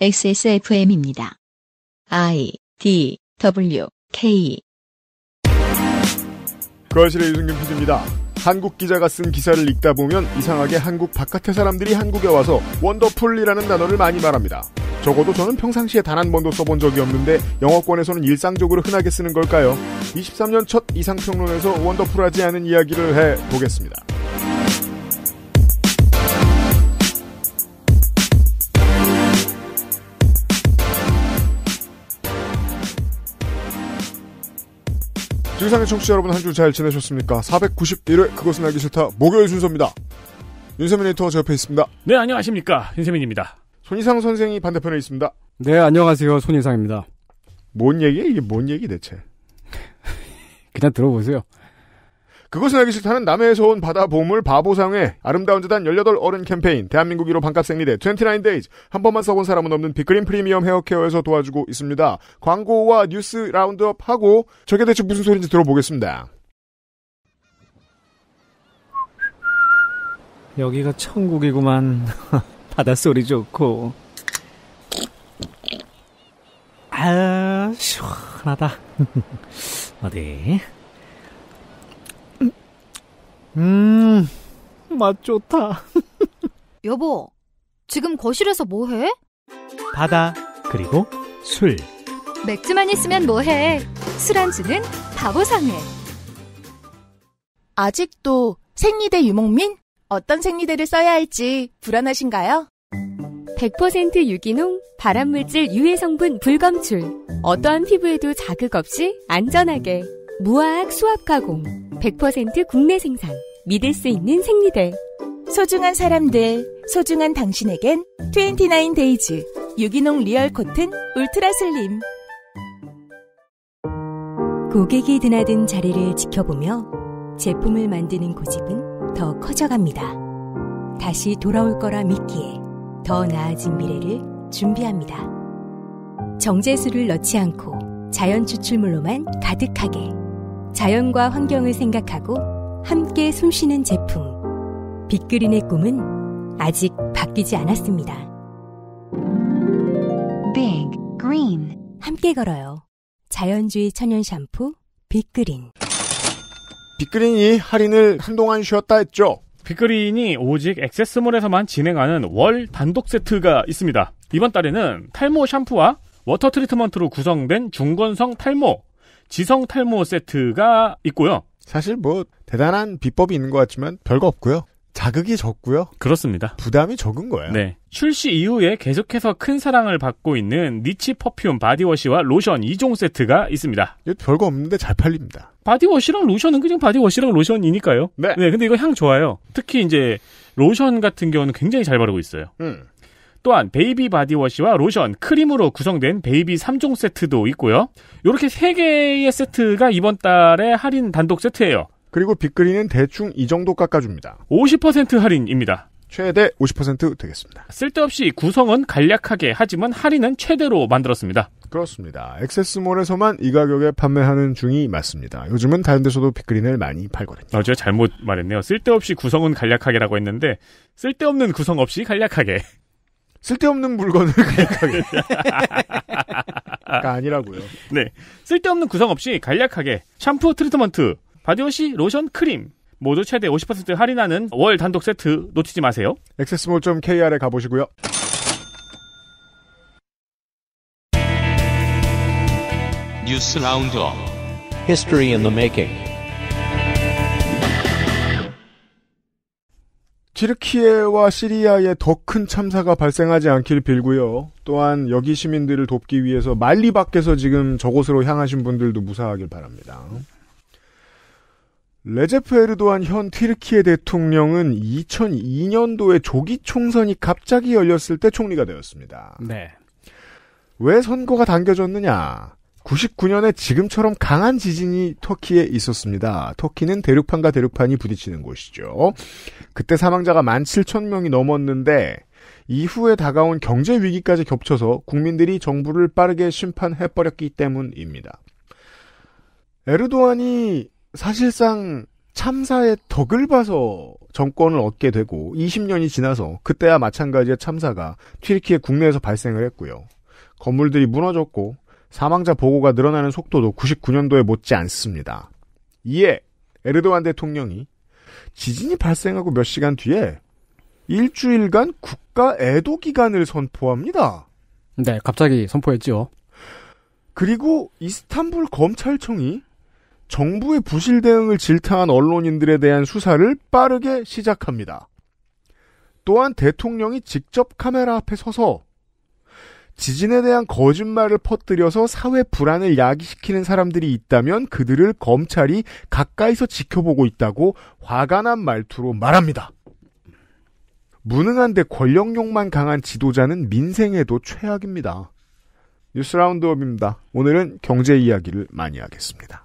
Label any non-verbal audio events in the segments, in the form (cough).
XSFM입니다. I D W K 그실의 유승균 PD입니다. 한국 기자가 쓴 기사를 읽다 보면 이상하게 한국 바깥의 사람들이 한국에 와서 원더풀이라는 단어를 많이 말합니다. 적어도 저는 평상시에 단 한 번도 써본 적이 없는데 영어권에서는 일상적으로 흔하게 쓰는 걸까요? 23년 첫 이상평론에서 원더풀하지 않은 이야기를 해보겠습니다. 지상의 청취자 여러분 한 주 잘 지내셨습니까? 491회 그것은 알기 싫다 목요일 순서입니다. 윤세민 에디터 제 옆에 있습니다. 네, 안녕하십니까. 윤세민입니다. 손희상 선생이 반대편에 있습니다. 네, 안녕하세요. 손희상입니다. 뭔 얘기야? 이게 뭔 얘기 대체? 그냥 들어보세요. 그것은 알기 싫다는 남해에서 온 바다 보물 바보상의 아름다운 재단 18 어른 캠페인 대한민국 1로 반값 생리대 29데이즈 한 번만 써본 사람은 없는 빅그림 프리미엄 헤어케어에서 도와주고 있습니다. 광고와 뉴스 라운드업 하고 저게 대체 무슨 소리인지 들어보겠습니다. 여기가 천국이구만. (laughs) 바닷소리 좋고. 아, 시원하다. (laughs) 어디? 음, 맛 좋다. (laughs) 여보, 지금 거실에서 뭐 해? 바다, 그리고 술. 맥주만 있으면 뭐 해? 술안주는 바보상회. 아직도 생리대 유목민? 어떤 생리대를 써야 할지 불안하신가요? 100% 유기농, 발암물질 유해 성분 불검출. 어떠한 피부에도 자극 없이 안전하게. 무화학 수압 가공. 100% 국내 생산. 믿을 수 있는 생리대. 소중한 사람들, 소중한 당신에겐 29데이즈 유기농 리얼 코튼 울트라 슬림. 고객이 드나든 자리를 지켜보며 제품을 만드는 고집은 더 커져갑니다. 다시 돌아올 거라 믿기에 더 나아진 미래를 준비합니다. 정제수를 넣지 않고 자연 추출물로만 가득하게 자연과 환경을 생각하고 함께 숨쉬는 제품. 빅그린의 꿈은 아직 바뀌지 않았습니다. Big Green 함께 걸어요. 자연주의 천연 샴푸 빅그린. 빅그린이 할인을 한동안 쉬었다 했죠. 빅그린이 오직 액세스몰에서만 진행하는 월 단독 세트가 있습니다. 이번 달에는 탈모 샴푸와 워터 트리트먼트로 구성된 중건성 탈모 지성 탈모 세트가 있고요. 사실 뭐 대단한 비법이 있는 것 같지만 별거 없고요. 자극이 적고요. 그렇습니다. 부담이 적은 거예요. 네. 출시 이후에 계속해서 큰 사랑을 받고 있는 니치 퍼퓸 바디워시와 로션 2종 세트가 있습니다. 별거 없는데 잘 팔립니다. 바디워시랑 로션은 그냥 바디워시랑 로션이니까요. 네. 네, 근데 이거 향 좋아요. 특히 이제 로션 같은 경우는 굉장히 잘 바르고 있어요. 음. 또한 베이비 바디워시와 로션, 크림으로 구성된 베이비 3종 세트도 있고요. 이렇게 3개의 세트가 이번 달에 할인 단독 세트예요. 그리고 빅그린은 대충 이 정도 깎아줍니다. 50% 할인입니다. 최대 50% 되겠습니다. 쓸데없이 구성은 간략하게 하지만 할인은 최대로 만들었습니다. 그렇습니다. 액세스몰에서만 이 가격에 판매하는 중이 맞습니다. 요즘은 다른 데서도 빅그린을 많이 팔거든요. 어, 제가 잘못 말했네요. 쓸데없이 구성은 간략하게라고 했는데 쓸데없는 구성 없이 간략하게. 쓸데없는 물건을 간략하게. (laughs) 가 그러니까 아니라고요. 네. 쓸데없는 구성 없이 간략하게 샴푸 트리트먼트, 바디워시, 로션, 크림. 모두 최대 50% 할인하는 월 단독 세트 놓치지 마세요. 액세스몰.kr에 가보시고요. 뉴스 라운드업. History i 튀르키예와 시리아에 더 큰 참사가 발생하지 않길 빌고요. 또한 여기 시민들을 돕기 위해서 말리 밖에서 지금 저곳으로 향하신 분들도 무사하길 바랍니다. 레제프 에르도안 현 튀르키예 대통령은 2002년도에 조기 총선이 갑자기 열렸을 때 총리가 되었습니다. 네. 왜 선거가 당겨졌느냐? 99년에 지금처럼 강한 지진이 터키에 있었습니다. 터키는 대륙판과 대륙판이 부딪히는 곳이죠. 그때 사망자가 17,000명이 넘었는데 이후에 다가온 경제 위기까지 겹쳐서 국민들이 정부를 빠르게 심판해 버렸기 때문입니다. 에르도안이 사실상 참사의 덕을 봐서 정권을 얻게 되고 20년이 지나서 그때와 마찬가지의 참사가 튀르키의 국내에서 발생을 했고요. 건물들이 무너졌고 사망자 보고가 늘어나는 속도도 99년도에 못지 않습니다. 이에 에르도안 대통령이 지진이 발생하고 몇 시간 뒤에 일주일간 국가 애도 기간을 선포합니다. 네, 갑자기 선포했죠 그리고 이스탄불 검찰청이 정부의 부실 대응을 질타한 언론인들에 대한 수사를 빠르게 시작합니다. 또한 대통령이 직접 카메라 앞에 서서 지진에 대한 거짓말을 퍼뜨려서 사회 불안을 야기시키는 사람들이 있다면 그들을 검찰이 가까이서 지켜보고 있다고 화가 난 말투로 말합니다. 무능한데 권력욕만 강한 지도자는 민생에도 최악입니다. 뉴스 라운드업입니다. 오늘은 경제 이야기를 많이 하겠습니다.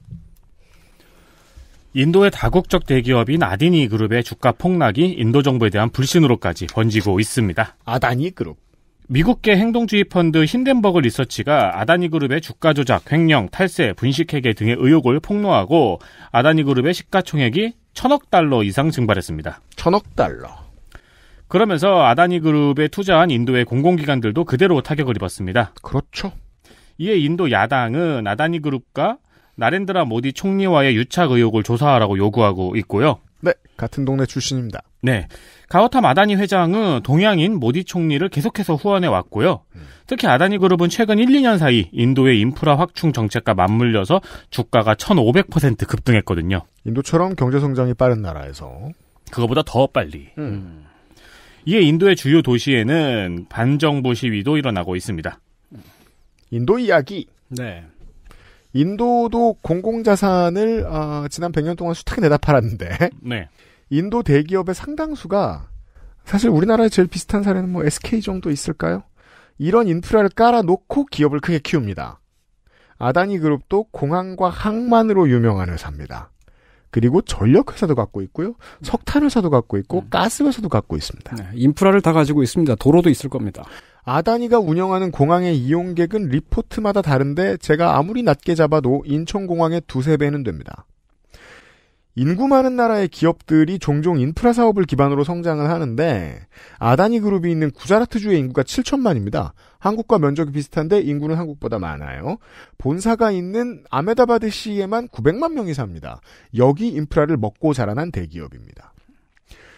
인도의 다국적 대기업인 아디니 그룹의 주가 폭락이 인도 정부에 대한 불신으로까지 번지고 있습니다. 아다니 그룹. 미국계 행동주의 펀드 힌덴버그 리서치가 아다니 그룹의 주가 조작, 횡령, 탈세, 분식회계 등의 의혹을 폭로하고 아다니 그룹의 시가총액이 천억 달러 이상 증발했습니다. 천억 달러. 그러면서 아다니 그룹에 투자한 인도의 공공기관들도 그대로 타격을 입었습니다. 그렇죠. 이에 인도 야당은 아다니 그룹과 나렌드라 모디 총리와의 유착 의혹을 조사하라고 요구하고 있고요. 같은 동네 출신입니다. 네. 가오타 마다니 회장은 동양인 모디 총리를 계속해서 후원해 왔고요. 음. 특히 아다니 그룹은 최근 1, 2년 사이 인도의 인프라 확충 정책과 맞물려서 주가가 1,500% 급등했거든요. 인도처럼 경제 성장이 빠른 나라에서 그거보다 더 빨리. 음. 음. 이에 인도의 주요 도시에는 반정부 시위도 일어나고 있습니다. 인도 이야기. 네. 인도도 공공자산을 어, 지난 100년 동안 수탁에 내다 팔았는데 네. 인도 대기업의 상당수가 사실 우리나라에 제일 비슷한 사례는 뭐 SK 정도 있을까요? 이런 인프라를 깔아놓고 기업을 크게 키웁니다. 아다니 그룹도 공항과 항만으로 유명한 회사입니다. 그리고 전력 회사도 갖고 있고요. 석탄 회사도 갖고 있고 네. 가스 회사도 갖고 있습니다. 네, 인프라를 다 가지고 있습니다. 도로도 있을 겁니다. 아다니가 운영하는 공항의 이용객은 리포트마다 다른데 제가 아무리 낮게 잡아도 인천공항의 두세 배는 됩니다. 인구 많은 나라의 기업들이 종종 인프라 사업을 기반으로 성장을 하는데 아다니 그룹이 있는 구자라트주의 인구가 7천만입니다. 한국과 면적이 비슷한데 인구는 한국보다 많아요. 본사가 있는 아메다바드 시에만 900만 명이 삽니다. 여기 인프라를 먹고 자라난 대기업입니다.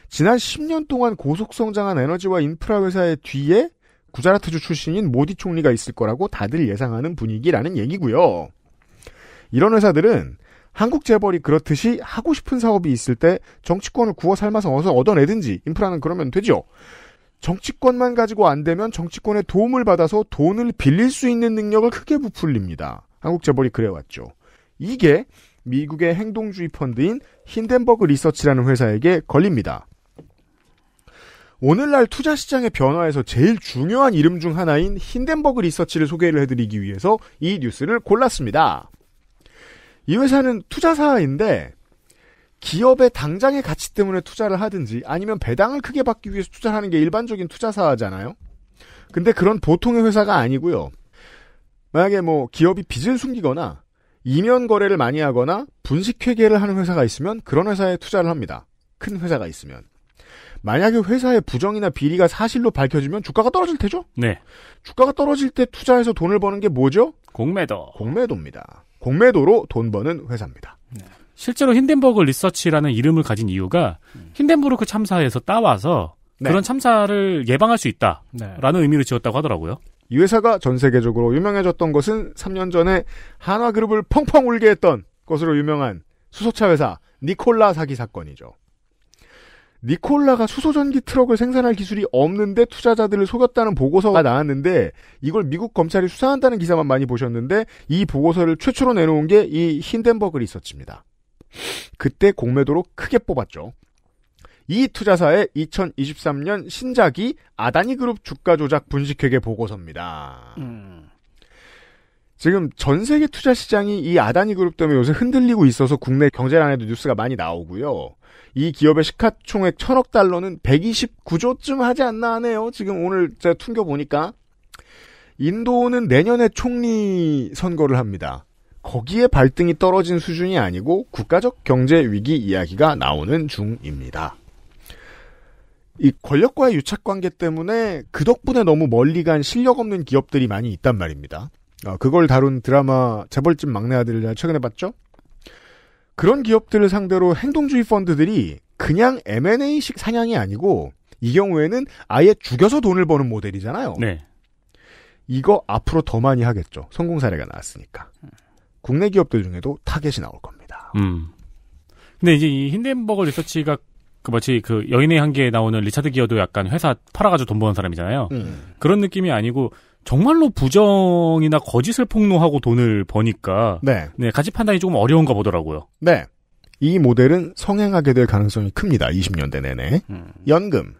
지난 10년 동안 고속 성장한 에너지와 인프라 회사의 뒤에 구자라트주 출신인 모디 총리가 있을 거라고 다들 예상하는 분위기라는 얘기고요. 이런 회사들은 한국 재벌이 그렇듯이 하고 싶은 사업이 있을 때 정치권을 구워 삶아서 어서 얻어내든지 인프라는 그러면 되죠. 정치권만 가지고 안 되면 정치권의 도움을 받아서 돈을 빌릴 수 있는 능력을 크게 부풀립니다. 한국 재벌이 그래왔죠. 이게 미국의 행동주의 펀드인 힌덴버그 리서치라는 회사에게 걸립니다. 오늘날 투자 시장의 변화에서 제일 중요한 이름 중 하나인 힌덴버그 리서치를 소개를 해드리기 위해서 이 뉴스를 골랐습니다. 이 회사는 투자사인데 기업의 당장의 가치 때문에 투자를 하든지 아니면 배당을 크게 받기 위해서 투자하는 게 일반적인 투자사잖아요. 근데 그런 보통의 회사가 아니고요. 만약에 뭐 기업이 빚을 숨기거나 이면 거래를 많이 하거나 분식 회계를 하는 회사가 있으면 그런 회사에 투자를 합니다. 큰 회사가 있으면. 만약에 회사의 부정이나 비리가 사실로 밝혀지면 주가가 떨어질 테죠? 네. 주가가 떨어질 때 투자해서 돈을 버는 게 뭐죠? 공매도. 공매도입니다. 공매도로 돈 버는 회사입니다. 네. 실제로 힌덴버그 리서치라는 이름을 가진 이유가 음. 힌덴부르크 참사에서 따와서 네. 그런 참사를 예방할 수 네. 있다라는 네. 의미로 지었다고 하더라고요. 이 회사가 전 세계적으로 유명해졌던 것은 3년 전에 한화그룹을 펑펑 울게 했던 것으로 유명한 수소차 회사 니콜라 사기 사건이죠. 니콜라가 수소전기 트럭을 생산할 기술이 없는데 투자자들을 속였다는 보고서가 나왔는데 이걸 미국 검찰이 수사한다는 기사만 많이 보셨는데 이 보고서를 최초로 내놓은 게 이 힌덴버그 리서치입니다. 그때 공매도로 크게 뽑았죠. 이 투자사의 2023년 신작이 아다니 그룹 주가 조작 분식회계 보고서입니다. 음. 지금 전 세계 투자 시장이 이 아다니 그룹 때문에 요새 흔들리고 있어서 국내 경제란에도 뉴스가 많이 나오고요. 이 기업의 시가총액 1 0 0 0억 달러는 129조쯤 하지 않나 하네요. 지금 오늘 제가 퉁겨보니까. 인도는 내년에 총리 선거를 합니다. 거기에 발등이 떨어진 수준이 아니고 국가적 경제 위기 이야기가 나오는 중입니다. 이 권력과의 유착 관계 때문에 그 덕분에 너무 멀리 간 실력 없는 기업들이 많이 있단 말입니다. 아, 그걸 다룬 드라마 재벌집 막내 아들을 최근에 봤죠? 그런 기업들을 상대로 행동주의 펀드들이 그냥 M&A식 사냥이 아니고 이 경우에는 아예 죽여서 돈을 버는 모델이잖아요. 네. 이거 앞으로 더 많이 하겠죠. 성공 사례가 나왔으니까. 국내 기업들 중에도 타겟이 나올 겁니다. 음. 근데 이제 이 힌덴버거 리서치가 그 마치 그 여인의 향기에 나오는 리차드 기어도 약간 회사 팔아가지고 돈 버는 사람이잖아요. 음. 그런 느낌이 아니고 정말로 부정이나 거짓을 폭로하고 돈을 버니까 네. 네, 가치 판단이 조금 어려운가 보더라고요. 네. 이 모델은 성행하게 될 가능성이 큽니다. 20년대 내내. 음. 연금.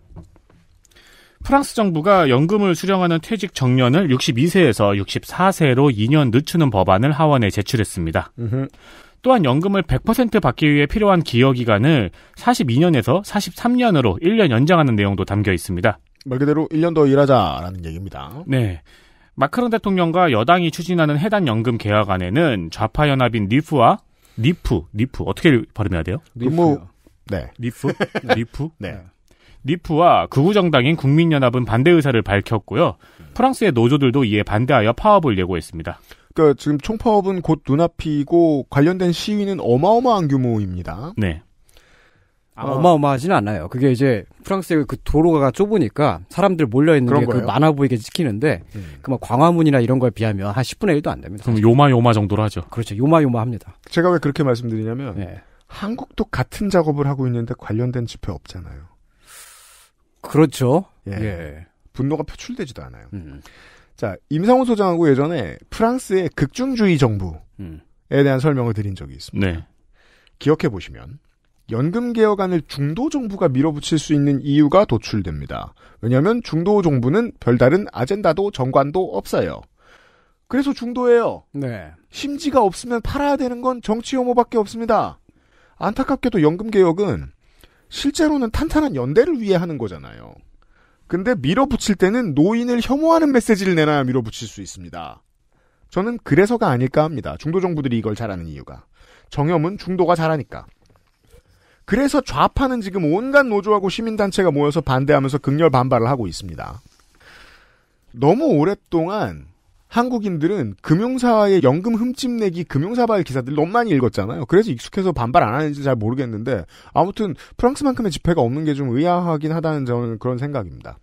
프랑스 정부가 연금을 수령하는 퇴직 정년을 62세에서 64세로 2년 늦추는 법안을 하원에 제출했습니다. 으흠. 또한 연금을 100% 받기 위해 필요한 기여 기간을 42년에서 43년으로 1년 연장하는 내용도 담겨 있습니다. 말 그대로 1년 더 일하자라는 얘기입니다. 네. 마크롱 대통령과 여당이 추진하는 해당 연금 개혁안에는 좌파 연합인 리프와 리프리프 어떻게 발음해야 돼요? 리프. 네. 리프? (laughs) 리프? 네. 니프와 네. 극우정당인 국민연합은 반대 의사를 밝혔고요. 프랑스의 노조들도 이에 반대하여 파업을 예고했습니다. 그러니까 지금 총파업은 곧 눈앞이고 관련된 시위는 어마어마한 규모입니다. 네. 아, 어. 마어마하진 않아요. 그게 이제 프랑스의 그 도로가 좁으니까 사람들 몰려 있는 게그 많아 보이게 찍히는데 음. 예. 그막 광화문이나 이런 걸 비하면 한 10분의 1도 안 됩니다. 그럼 요마 요마 정도로 하죠. 그렇죠. 요마 요마 합니다. 제가 왜 그렇게 말씀드리냐면 네. 한국도 같은 작업을 하고 있는데 관련된 집회 없잖아요. 그렇죠. 예. 예. 분노가 표출되지도 않아요. 음. 자, 임상훈 소장하고 예전에 프랑스의 극중주의 정부에 음. 대한 설명을 드린 적이 있습니다. 네. 기억해 보시면 연금 개혁안을 중도 정부가 밀어붙일 수 있는 이유가 도출됩니다. 왜냐하면 중도 정부는 별다른 아젠다도 정관도 없어요. 그래서 중도예요. 네. 심지가 없으면 팔아야 되는 건 정치 혐오밖에 없습니다. 안타깝게도 연금 개혁은 실제로는 탄탄한 연대를 위해 하는 거잖아요. 근데 밀어붙일 때는 노인을 혐오하는 메시지를 내놔야 밀어붙일 수 있습니다. 저는 그래서가 아닐까 합니다. 중도 정부들이 이걸 잘하는 이유가. 정염은 중도가 잘하니까. 그래서 좌파는 지금 온갖 노조하고 시민단체가 모여서 반대하면서 극렬 반발을 하고 있습니다. 너무 오랫동안 한국인들은 금융사의 연금 흠집내기 금융사발 기사들 너무 많이 읽었잖아요. 그래서 익숙해서 반발 안 하는지 잘 모르겠는데 아무튼 프랑스만큼의 집회가 없는 게 좀 의아하긴 하다는 저는 그런 생각입니다.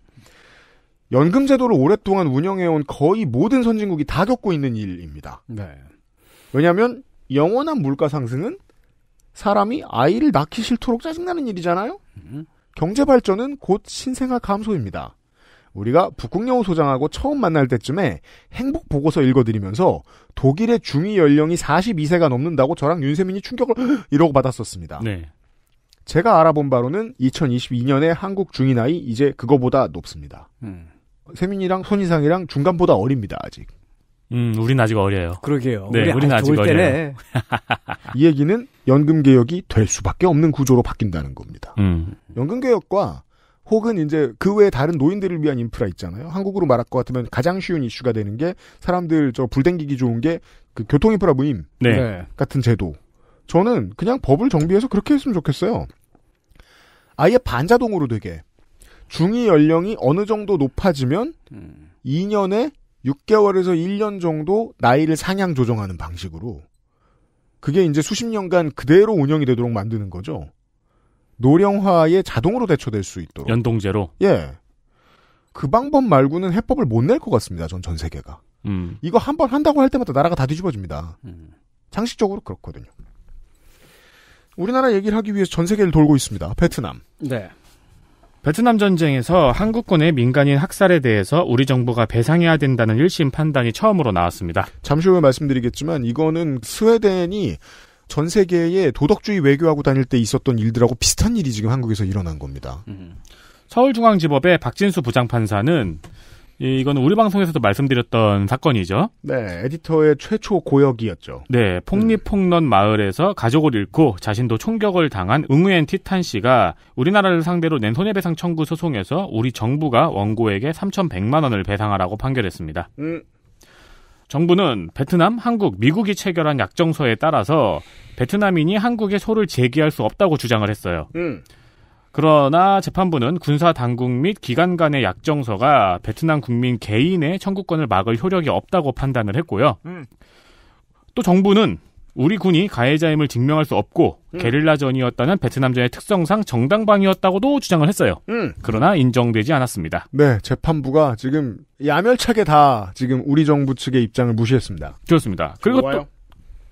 연금 제도를 오랫동안 운영해온 거의 모든 선진국이 다 겪고 있는 일입니다. 네. 왜냐하면 영원한 물가 상승은 사람이 아이를 낳기 싫도록 짜증나는 일이잖아요? 음. 경제 발전은 곧 신생아 감소입니다. 우리가 북극여우 소장하고 처음 만날 때쯤에 행복 보고서 읽어드리면서 독일의 중위 연령이 42세가 넘는다고 저랑 윤세민이 충격을 (gasps) 이러고 받았었습니다. 네. 제가 알아본 바로는 2022년에 한국 중위 나이 이제 그거보다 높습니다. 음. 세민이랑 손이상이랑 중간보다 어립니다 아직. 음, 우린 아직 어려요. 그러게요. 네, 우리 우린 아직, 아직 어려요. (laughs) 이 얘기는 연금 개혁이 될 수밖에 없는 구조로 바뀐다는 겁니다. 음. 연금 개혁과 혹은 이제 그 외에 다른 노인들을 위한 인프라 있잖아요. 한국으로 말할 것 같으면 가장 쉬운 이슈가 되는 게 사람들 저 불댕기기 좋은 게그 교통 인프라 무임 네. 네. 같은 제도. 저는 그냥 법을 정비해서 그렇게 했으면 좋겠어요. 아예 반자동으로 되게 중위 연령이 어느 정도 높아지면 음. 2년에 6개월에서 1년 정도 나이를 상향 조정하는 방식으로 그게 이제 수십 년간 그대로 운영이 되도록 만드는 거죠. 노령화에 자동으로 대처될 수 있도록. 연동제로? 예. 그 방법 말고는 해법을 못 낼 것 같습니다. 전 전 세계가. 음. 이거 한 번 한다고 할 때마다 나라가 다 뒤집어집니다. 음. 상식적으로 그렇거든요. 우리나라 얘기를 하기 위해서 전 세계를 돌고 있습니다. 베트남. 네. 베트남 전쟁에서 한국군의 민간인 학살에 대해서 우리 정부가 배상해야 된다는 1심 판단이 처음으로 나왔습니다. 잠시 후에 말씀드리겠지만 이거는 스웨덴이 전 세계에 도덕주의 외교하고 다닐 때 있었던 일들하고 비슷한 일이 지금 한국에서 일어난 겁니다. 음. 서울중앙지법의 박진수 부장판사는 이, 건 우리 방송에서도 말씀드렸던 사건이죠. 네, 에디터의 최초 고역이었죠. 네, 폭립폭런 마을에서 가족을 잃고 자신도 총격을 당한 응우엔 티탄 씨가 우리나라를 상대로 낸 손해배상 청구 소송에서 우리 정부가 원고에게 3,100만 원을 배상하라고 판결했습니다. 음. 정부는 베트남, 한국, 미국이 체결한 약정서에 따라서 베트남인이 한국에 소를 제기할 수 없다고 주장을 했어요. 음. 그러나 재판부는 군사 당국 및 기관 간의 약정서가 베트남 국민 개인의 청구권을 막을 효력이 없다고 판단을 했고요. 음. 또 정부는 우리 군이 가해자임을 증명할 수 없고 음. 게릴라전이었다는 베트남전의 특성상 정당방위였다고도 주장을 했어요. 음. 그러나 인정되지 않았습니다. 네, 재판부가 지금 야멸차게 다 지금 우리 정부 측의 입장을 무시했습니다. 그렇습니다. 그리고 또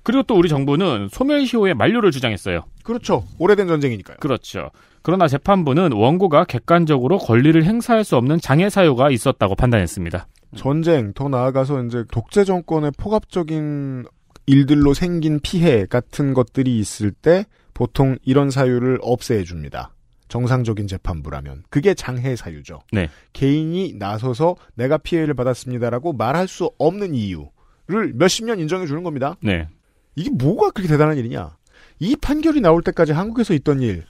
그리고 또 우리 정부는 소멸시효의 만료를 주장했어요. 그렇죠. 오래된 전쟁이니까요. 그렇죠. 그러나 재판부는 원고가 객관적으로 권리를 행사할 수 없는 장애 사유가 있었다고 판단했습니다. 전쟁 더 나아가서 이제 독재 정권의 폭압적인 일들로 생긴 피해 같은 것들이 있을 때 보통 이런 사유를 없애 줍니다. 정상적인 재판부라면 그게 장해 사유죠. 네. 개인이 나서서 내가 피해를 받았습니다라고 말할 수 없는 이유를 몇십 년 인정해 주는 겁니다. 네. 이게 뭐가 그렇게 대단한 일이냐? 이 판결이 나올 때까지 한국에서 있던 일.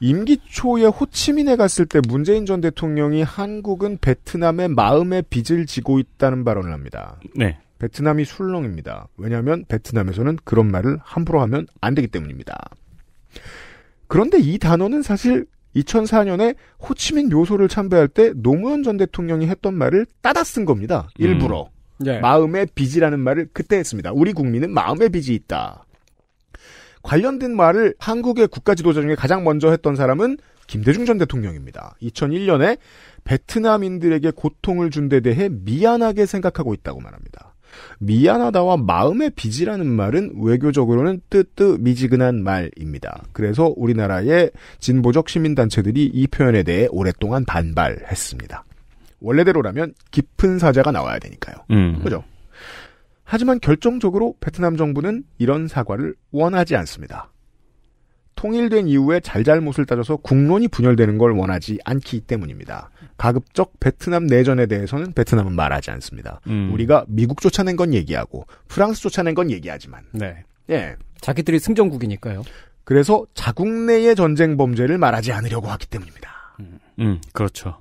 임기 초에 호치민에 갔을 때 문재인 전 대통령이 한국은 베트남의 마음에 빚을 지고 있다는 발언을 합니다. 네. 베트남이 술렁입니다. 왜냐하면 베트남에서는 그런 말을 함부로 하면 안 되기 때문입니다. 그런데 이 단어는 사실 2004년에 호치민 묘소를 참배할 때 노무현 전 대통령이 했던 말을 따다 쓴 겁니다. 일부러. 음. 네. 마음의 빚이라는 말을 그때 했습니다. 우리 국민은 마음의 빚이 있다. 관련된 말을 한국의 국가지도자 중에 가장 먼저 했던 사람은 김대중 전 대통령입니다. 2001년에 베트남인들에게 고통을 준 데 대해 미안하게 생각하고 있다고 말합니다. 미안하다와 마음의 빚이라는 말은 외교적으로는 뜨뜻 미지근한 말입니다. 그래서 우리나라의 진보적 시민단체들이 이 표현에 대해 오랫동안 반발했습니다. 원래대로라면 깊은 사자가 나와야 되니까요. 음. 그죠? 하지만 결정적으로 베트남 정부는 이런 사과를 원하지 않습니다. 통일된 이후에 잘잘못을 따져서 국론이 분열되는 걸 원하지 않기 때문입니다. 가급적 베트남 내전에 대해서는 베트남은 말하지 않습니다. 음. 우리가 미국 쫓아낸 건 얘기하고 프랑스 쫓아낸 건 얘기하지만. 네. 예. 자기들이 승전국이니까요. 그래서 자국 내의 전쟁 범죄를 말하지 않으려고 하기 때문입니다. 음, 음 그렇죠.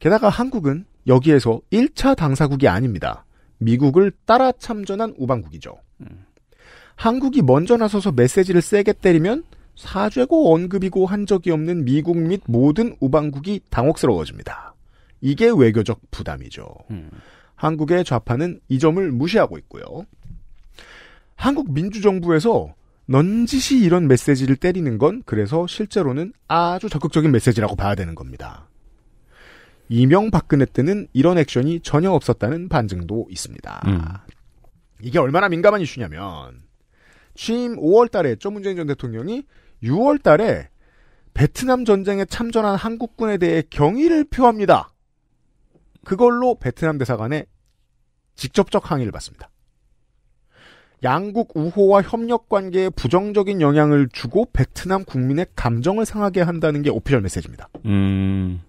게다가 한국은 여기에서 1차 당사국이 아닙니다. 미국을 따라 참전한 우방국이죠. 음. 한국이 먼저 나서서 메시지를 세게 때리면 사죄고 언급이고 한 적이 없는 미국 및 모든 우방국이 당혹스러워집니다. 이게 외교적 부담이죠. 음. 한국의 좌파는 이 점을 무시하고 있고요. 한국 민주정부에서 넌지시 이런 메시지를 때리는 건 그래서 실제로는 아주 적극적인 메시지라고 봐야 되는 겁니다. 이명박근혜 때는 이런 액션이 전혀 없었다는 반증도 있습니다. 음. 이게 얼마나 민감한 이슈냐면 취임 5월 달에 조 문재인 전 대통령이 6월 달에 베트남 전쟁에 참전한 한국군에 대해 경의를 표합니다. 그걸로 베트남 대사관에 직접적 항의를 받습니다. 양국 우호와 협력 관계에 부정적인 영향을 주고 베트남 국민의 감정을 상하게 한다는 게 오피셜 메시지입니다. 음.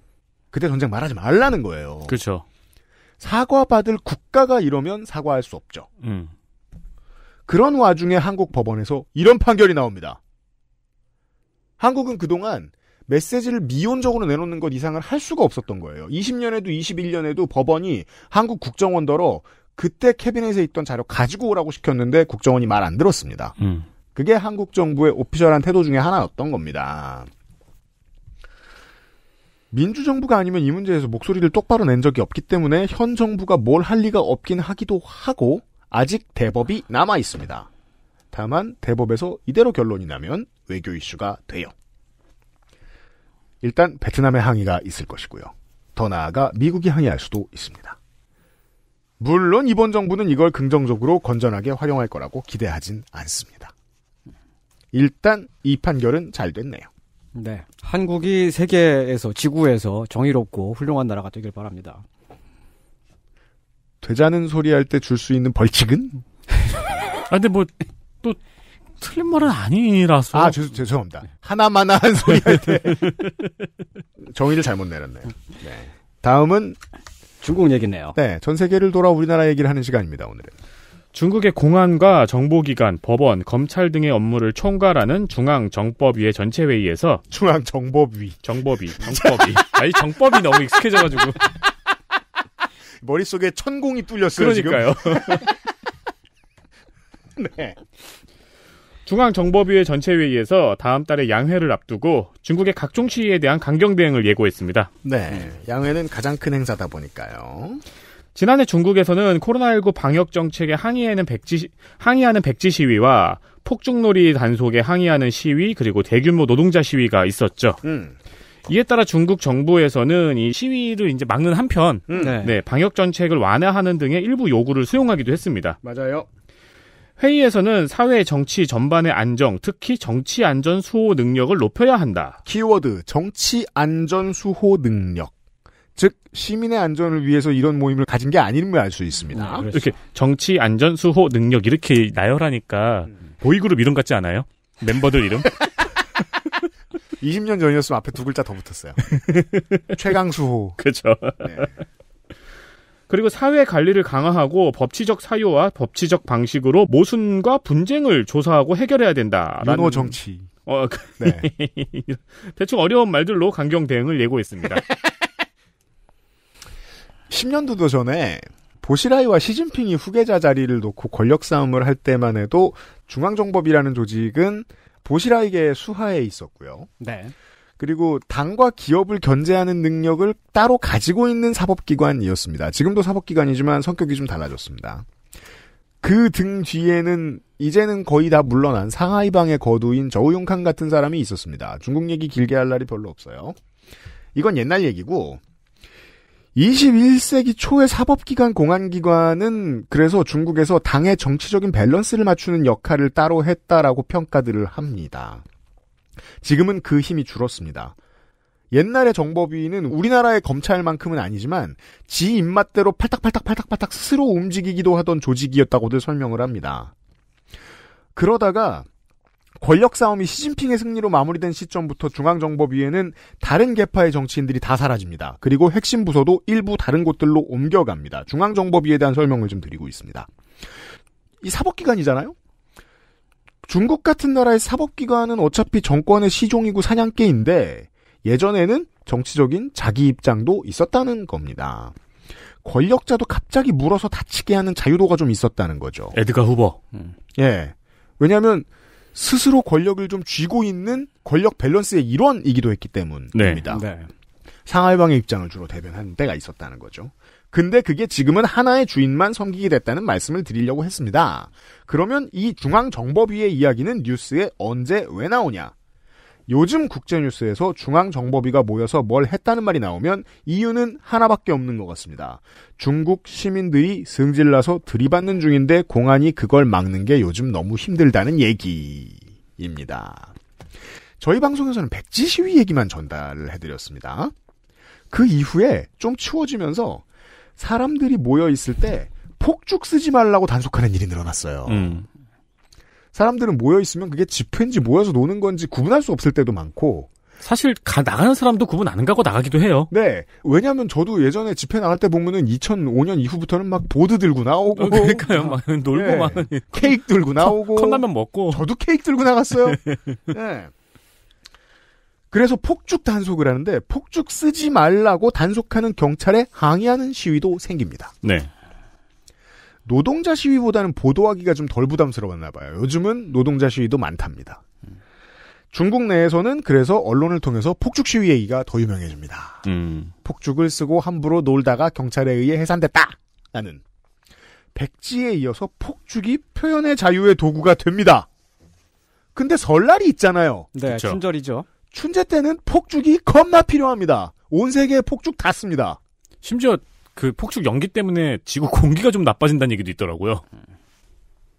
그때 전쟁 말하지 말라는 거예요. 그렇죠. 사과받을 국가가 이러면 사과할 수 없죠. 음. 그런 와중에 한국 법원에서 이런 판결이 나옵니다. 한국은 그동안 메시지를 미온적으로 내놓는 것 이상을 할 수가 없었던 거예요. 20년에도 21년에도 법원이 한국 국정원더러 그때 캐비넷에 있던 자료 가지고 오라고 시켰는데 국정원이 말 안 들었습니다. 음. 그게 한국 정부의 오피셜한 태도 중에 하나였던 겁니다. 민주정부가 아니면 이 문제에서 목소리를 똑바로 낸 적이 없기 때문에 현 정부가 뭘 할 리가 없긴 하기도 하고 아직 대법이 남아 있습니다. 다만 대법에서 이대로 결론이 나면 외교 이슈가 돼요. 일단 베트남의 항의가 있을 것이고요. 더 나아가 미국이 항의할 수도 있습니다. 물론 이번 정부는 이걸 긍정적으로 건전하게 활용할 거라고 기대하진 않습니다. 일단 이 판결은 잘 됐네요. 네. 한국이 세계에서, 지구에서 정의롭고 훌륭한 나라가 되길 바랍니다. 되자는 소리 할 때 줄 수 있는 벌칙은? 아, 근데 뭐, 또, 틀린 말은 아니라서. 아, 죄, 죄송합니다. 하나만한 소리 할 때. (laughs) 정의를 잘못 내렸네요. 네. 다음은. 중국 얘기네요. 네. 전 세계를 돌아 우리나라 얘기를 하는 시간입니다, 오늘은. 중국의 공안과 정보기관, 법원, 검찰 등의 업무를 총괄하는 중앙정법위의 전체회의에서 중앙정법위 정법위 정법위 아니 정법이 너무 익숙해져가지고 (laughs) 머릿속에 천공이 뚫렸어요 그러니까요 (laughs) 네. 중앙정법위의 전체회의에서 다음 달에 양회를 앞두고 중국의 각종 시위에 대한 강경 대응을 예고했습니다. 네. 양회는 가장 큰 행사다 보니까요. 지난해 중국에서는 코로나19 방역 정책에 항의하는 백지, 항의하는 백지 시위와 폭죽놀이 단속에 항의하는 시위 그리고 대규모 노동자 시위가 있었죠. 음. 이에 따라 중국 정부에서는 이 시위를 이제 막는 한편, 음. 네. 네, 방역 정책을 완화하는 등의 일부 요구를 수용하기도 했습니다. 맞아요. 회의에서는 사회 정치 전반의 안정, 특히 정치 안전 수호 능력을 높여야 한다. 키워드 정치 안전 수호 능력. 즉 시민의 안전을 위해서 이런 모임을 가진 게 아님을 알수 있습니다. 아, 이렇게 정치 안전 수호 능력 이렇게 나열하니까 음. 보이그룹 이름 같지 않아요? 멤버들 이름? 20년 (laughs) 전이었으면 앞에 두 글자 더 붙었어요. (laughs) 최강수호. 그렇죠. 네. 그리고 사회 관리를 강화하고 법치적 사유와 법치적 방식으로 모순과 분쟁을 조사하고 해결해야 된다. 윤호 정치. 어, 네. (laughs) 대충 어려운 말들로 강경 대응을 예고했습니다. 10년도도 전에 보시라이와 시진핑이 후계자 자리를 놓고 권력 싸움을 할 때만 해도 중앙정법이라는 조직은 보시라이계 수하에 있었고요. 네. 그리고 당과 기업을 견제하는 능력을 따로 가지고 있는 사법기관이었습니다. 지금도 사법기관이지만 성격이 좀 달라졌습니다. 그 등 뒤에는 이제는 거의 다 물러난 상하이방의 거두인 저우용캉 같은 사람이 있었습니다. 중국 얘기 길게 할 날이 별로 없어요. 이건 옛날 얘기고 21세기 초의 사법기관 공안기관은 그래서 중국에서 당의 정치적인 밸런스를 맞추는 역할을 따로 했다라고 평가들을 합니다. 지금은 그 힘이 줄었습니다. 옛날의 정법위는 우리나라의 검찰만큼은 아니지만 지 입맛대로 팔딱팔딱 팔딱팔딱 스스로 움직이기도 하던 조직이었다고들 설명을 합니다. 그러다가 권력 싸움이 시진핑의 승리로 마무리된 시점부터 중앙정보위에는 다른 계파의 정치인들이 다 사라집니다. 그리고 핵심 부서도 일부 다른 곳들로 옮겨갑니다. 중앙정보위에 대한 설명을 좀 드리고 있습니다. 이 사법기관이잖아요? 중국 같은 나라의 사법기관은 어차피 정권의 시종이고 사냥개인데 예전에는 정치적인 자기 입장도 있었다는 겁니다. 권력자도 갑자기 물어서 다치게 하는 자유도가 좀 있었다는 거죠. 에드가 후보. 음. 예. 왜냐하면 스스로 권력을 좀 쥐고 있는 권력 밸런스의 일원이기도 했기 네. 때문입니다. 네. 네. 상하이방의 입장을 주로 대변하는 때가 있었다는 거죠. 근데 그게 지금은 하나의 주인만 섬기게 됐다는 말씀을 드리려고 했습니다. 그러면 이 중앙정법위의 이야기는 뉴스에 언제 왜 나오냐? 요즘 국제뉴스에서 중앙정보비가 모여서 뭘 했다는 말이 나오면 이유는 하나밖에 없는 것 같습니다. 중국 시민들이 승질나서 들이받는 중인데 공안이 그걸 막는 게 요즘 너무 힘들다는 얘기입니다. 저희 방송에서는 백지 시위 얘기만 전달을 해드렸습니다. 그 이후에 좀 추워지면서 사람들이 모여 있을 때 폭죽 쓰지 말라고 단속하는 일이 늘어났어요. 음. 사람들은 모여 있으면 그게 집회인지 모여서 노는 건지 구분할 수 없을 때도 많고 사실 가, 나가는 사람도 구분 안 가고 나가기도 해요. 네. 왜냐하면 저도 예전에 집회 나갈 때 보면은 2005년 이후부터는 막 보드 들고 나오고 어, 그러니까요. 막 네. 놀고 네. 막 케이크 들고 나오고 컵, 컵라면 먹고 저도 케이크 들고 나갔어요. (laughs) 네. 그래서 폭죽 단속을 하는데 폭죽 쓰지 말라고 단속하는 경찰에 항의하는 시위도 생깁니다. 네. 노동자 시위보다는 보도하기가 좀 덜 부담스러웠나 봐요. 요즘은 노동자 시위도 많답니다. 중국 내에서는 그래서 언론을 통해서 폭죽 시위 얘기가 더 유명해집니다. 음. 폭죽을 쓰고 함부로 놀다가 경찰에 의해 해산됐다! 라는. 백지에 이어서 폭죽이 표현의 자유의 도구가 됩니다. 근데 설날이 있잖아요. 네, 그쵸? 춘절이죠. 춘제 때는 폭죽이 겁나 필요합니다. 온 세계에 폭죽 닿습니다 심지어 그 폭죽 연기 때문에 지구 (laughs) 공기가 좀 나빠진다는 얘기도 있더라고요.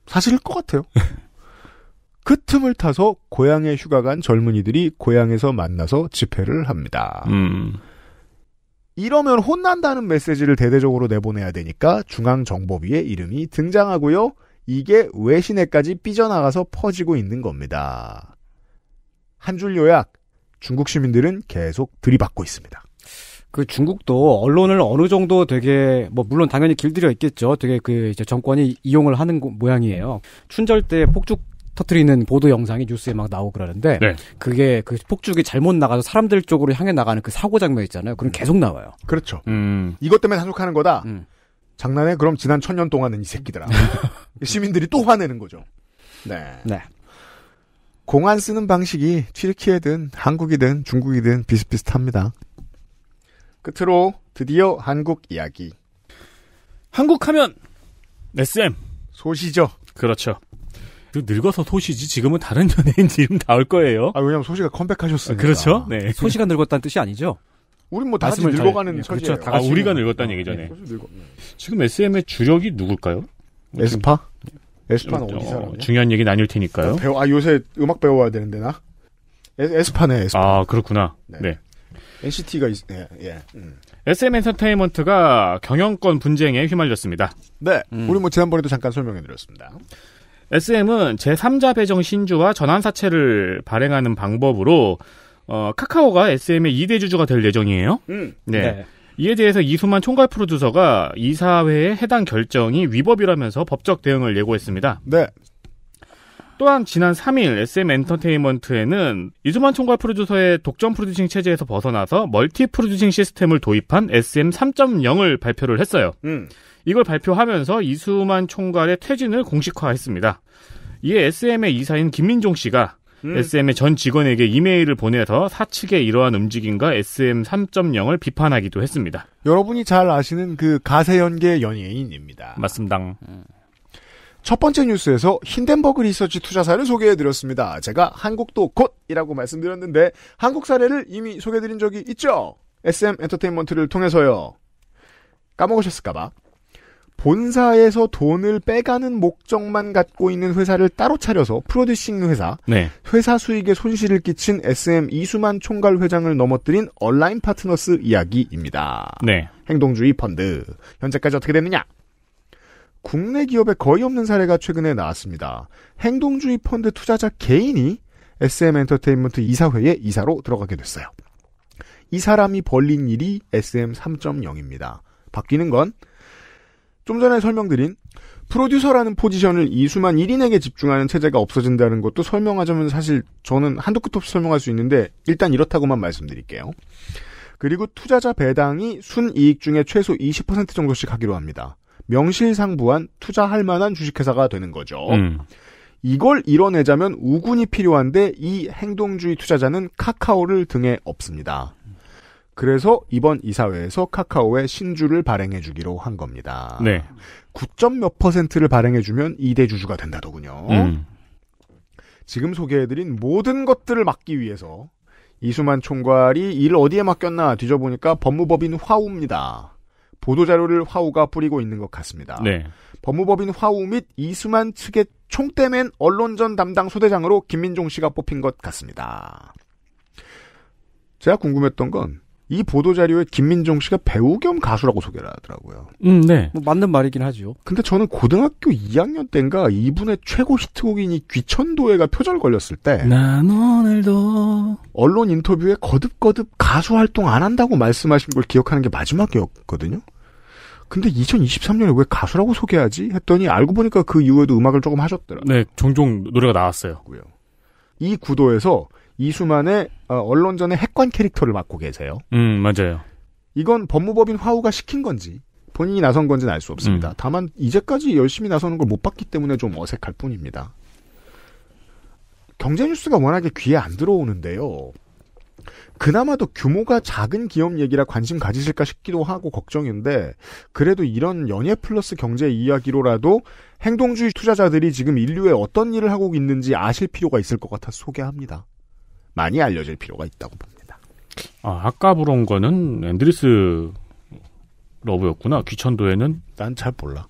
사실일 것 같아요. (laughs) 그 틈을 타서 고향에 휴가 간 젊은이들이 고향에서 만나서 집회를 합니다. 음. 이러면 혼난다는 메시지를 대대적으로 내보내야 되니까 중앙정보비의 이름이 등장하고요. 이게 외신에까지 삐져나가서 퍼지고 있는 겁니다. 한 줄 요약. 중국 시민들은 계속 들이받고 있습니다. 그 중국도 언론을 어느 정도 되게 뭐 물론 당연히 길들여 있겠죠. 되게 그 이제 정권이 이용을 하는 모양이에요. 춘절 때 폭죽 터트리는 보도 영상이 뉴스에 막 나오고 그러는데 네. 그게 그 폭죽이 잘못 나가서 사람들 쪽으로 향해 나가는 그 사고 장면 있잖아요. 그럼 음. 계속 나와요. 그렇죠. 음. 이것 때문에 사족하는 거다. 음. 장난해? 그럼 지난 천년 동안은 이 새끼들아. (laughs) 시민들이 또 화내는 거죠. 네. 네. 공안 쓰는 방식이 튀르키예든 한국이든 중국이든 비슷비슷합니다. 끝으로 드디어 한국 이야기. 한국하면 SM 소시죠. 그렇죠. 늙어서 소시지 지금은 다른 (laughs) 연예인 이름 나올 거예요. 아 왜냐면 소시가 컴백하셨으니까. 그렇죠. 네. 소시가 늙었다는 뜻이 아니죠. 우린 뭐다 같이 늙어가는 네, 그렇죠. 다 같이 아, 우리가 늙었다는 어, 얘기잖아요. 네. 지금 SM의 주력이 누굴까요? 뭐 에스파? 에스파는 어디 사람 어, 중요한 얘기나아 테니까요. 아, 배우, 아 요새 음악 배워야 되는데 나. 에스파네 에스파. 아 그렇구나. 네. 네. NCT가 있, 예, 예. 음. SM 엔터테인먼트가 경영권 분쟁에 휘말렸습니다. 네, 음. 우리 뭐 지난번에도 잠깐 설명해드렸습니다. SM은 제3자 배정 신주와 전환사채를 발행하는 방법으로 어, 카카오가 SM의 2대 주주가 될 예정이에요. 음. 네. 네. 이에 대해서 이수만 총괄 프로듀서가 이사회의 해당 결정이 위법이라면서 법적 대응을 예고했습니다. 네. 또한 지난 3일 SM 엔터테인먼트에는 이주만 총괄 프로듀서의 독점 프로듀싱 체제에서 벗어나서 멀티 프로듀싱 시스템을 도입한 SM 3.0을 발표를 했어요. 음. 이걸 발표하면서 이수만 총괄의 퇴진을 공식화했습니다. 이에 SM의 이사인 김민종 씨가 음. SM의 전 직원에게 이메일을 보내서 사측의 이러한 움직임과 SM 3.0을 비판하기도 했습니다. 여러분이 잘 아시는 그 가세연계 연예인입니다. 맞습니다. 음. 첫 번째 뉴스에서 힌덴버그 리서치 투자사를 소개해드렸습니다. 제가 한국도 곧이라고 말씀드렸는데 한국 사례를 이미 소개해드린 적이 있죠. SM 엔터테인먼트를 통해서요. 까먹으셨을까봐. 본사에서 돈을 빼가는 목적만 갖고 있는 회사를 따로 차려서 프로듀싱 회사, 네. 회사 수익에 손실을 끼친 SM 이수만 총괄 회장을 넘어뜨린 얼라인 파트너스 이야기입니다. 네. 행동주의 펀드. 현재까지 어떻게 됐느냐? 국내 기업에 거의 없는 사례가 최근에 나왔습니다. 행동주의 펀드 투자자 개인이 SM 엔터테인먼트 이사회에 이사로 들어가게 됐어요. 이 사람이 벌린 일이 SM 3.0입니다. 바뀌는 건 좀 전에 설명드린 프로듀서라는 포지션을 이수만 1인에게 집중하는 체제가 없어진다는 것도 설명하자면 사실 저는 한도 끝도 없이 설명할 수 있는데 일단 이렇다고만 말씀드릴게요. 그리고 투자자 배당이 순이익 중에 최소 20% 정도씩 하기로 합니다. 명실상부한 투자할 만한 주식회사가 되는 거죠. 음. 이걸 이뤄내자면 우군이 필요한데 이 행동주의 투자자는 카카오를 등에 없습니다. 그래서 이번 이사회에서 카카오의 신주를 발행해 주기로 한 겁니다. 네. 9점 몇 퍼센트를 발행해 주면 2대 주주가 된다더군요. 음. 지금 소개해드린 모든 것들을 막기 위해서 이수만 총괄이 일을 어디에 맡겼나 뒤져보니까 법무법인 화우입니다. 보도자료를 화우가 뿌리고 있는 것 같습니다. 네. 법무법인 화우 및 이수만 측의 총대맨 언론전 담당 소대장으로 김민종 씨가 뽑힌 것 같습니다. 제가 궁금했던 건 이 보도자료에 김민종 씨가 배우 겸 가수라고 소개를 하더라고요. 음, 네. 뭐 맞는 말이긴 하죠. 근데 저는 고등학교 2학년 때인가 이분의 최고 히트곡인이 귀천도회가 표절 걸렸을 때. 난 오늘도. 언론 인터뷰에 거듭거듭 가수 활동 안 한다고 말씀하신 걸 기억하는 게 마지막이었거든요. 근데 2023년에 왜 가수라고 소개하지? 했더니 알고 보니까 그 이후에도 음악을 조금 하셨더라. 고요 네, 종종 노래가 나왔어요. 이 구도에서 이수만의 어, 언론전의 핵관 캐릭터를 맡고 계세요. 음, 맞아요. 이건 법무법인 화우가 시킨 건지 본인이 나선 건지는 알 수 없습니다. 음. 다만 이제까지 열심히 나서는 걸 못 봤기 때문에 좀 어색할 뿐입니다. 경제 뉴스가 워낙에 귀에 안 들어오는데요. 그나마도 규모가 작은 기업 얘기라 관심 가지실까 싶기도 하고 걱정인데 그래도 이런 연예 플러스 경제 이야기로라도 행동주의 투자자들이 지금 인류에 어떤 일을 하고 있는지 아실 필요가 있을 것 같아 소개합니다. 많이 알려질 필요가 있다고 봅니다. 아, 아까 부른 거는 앤드리스 러브였구나. 귀천도에는 난 잘 몰라.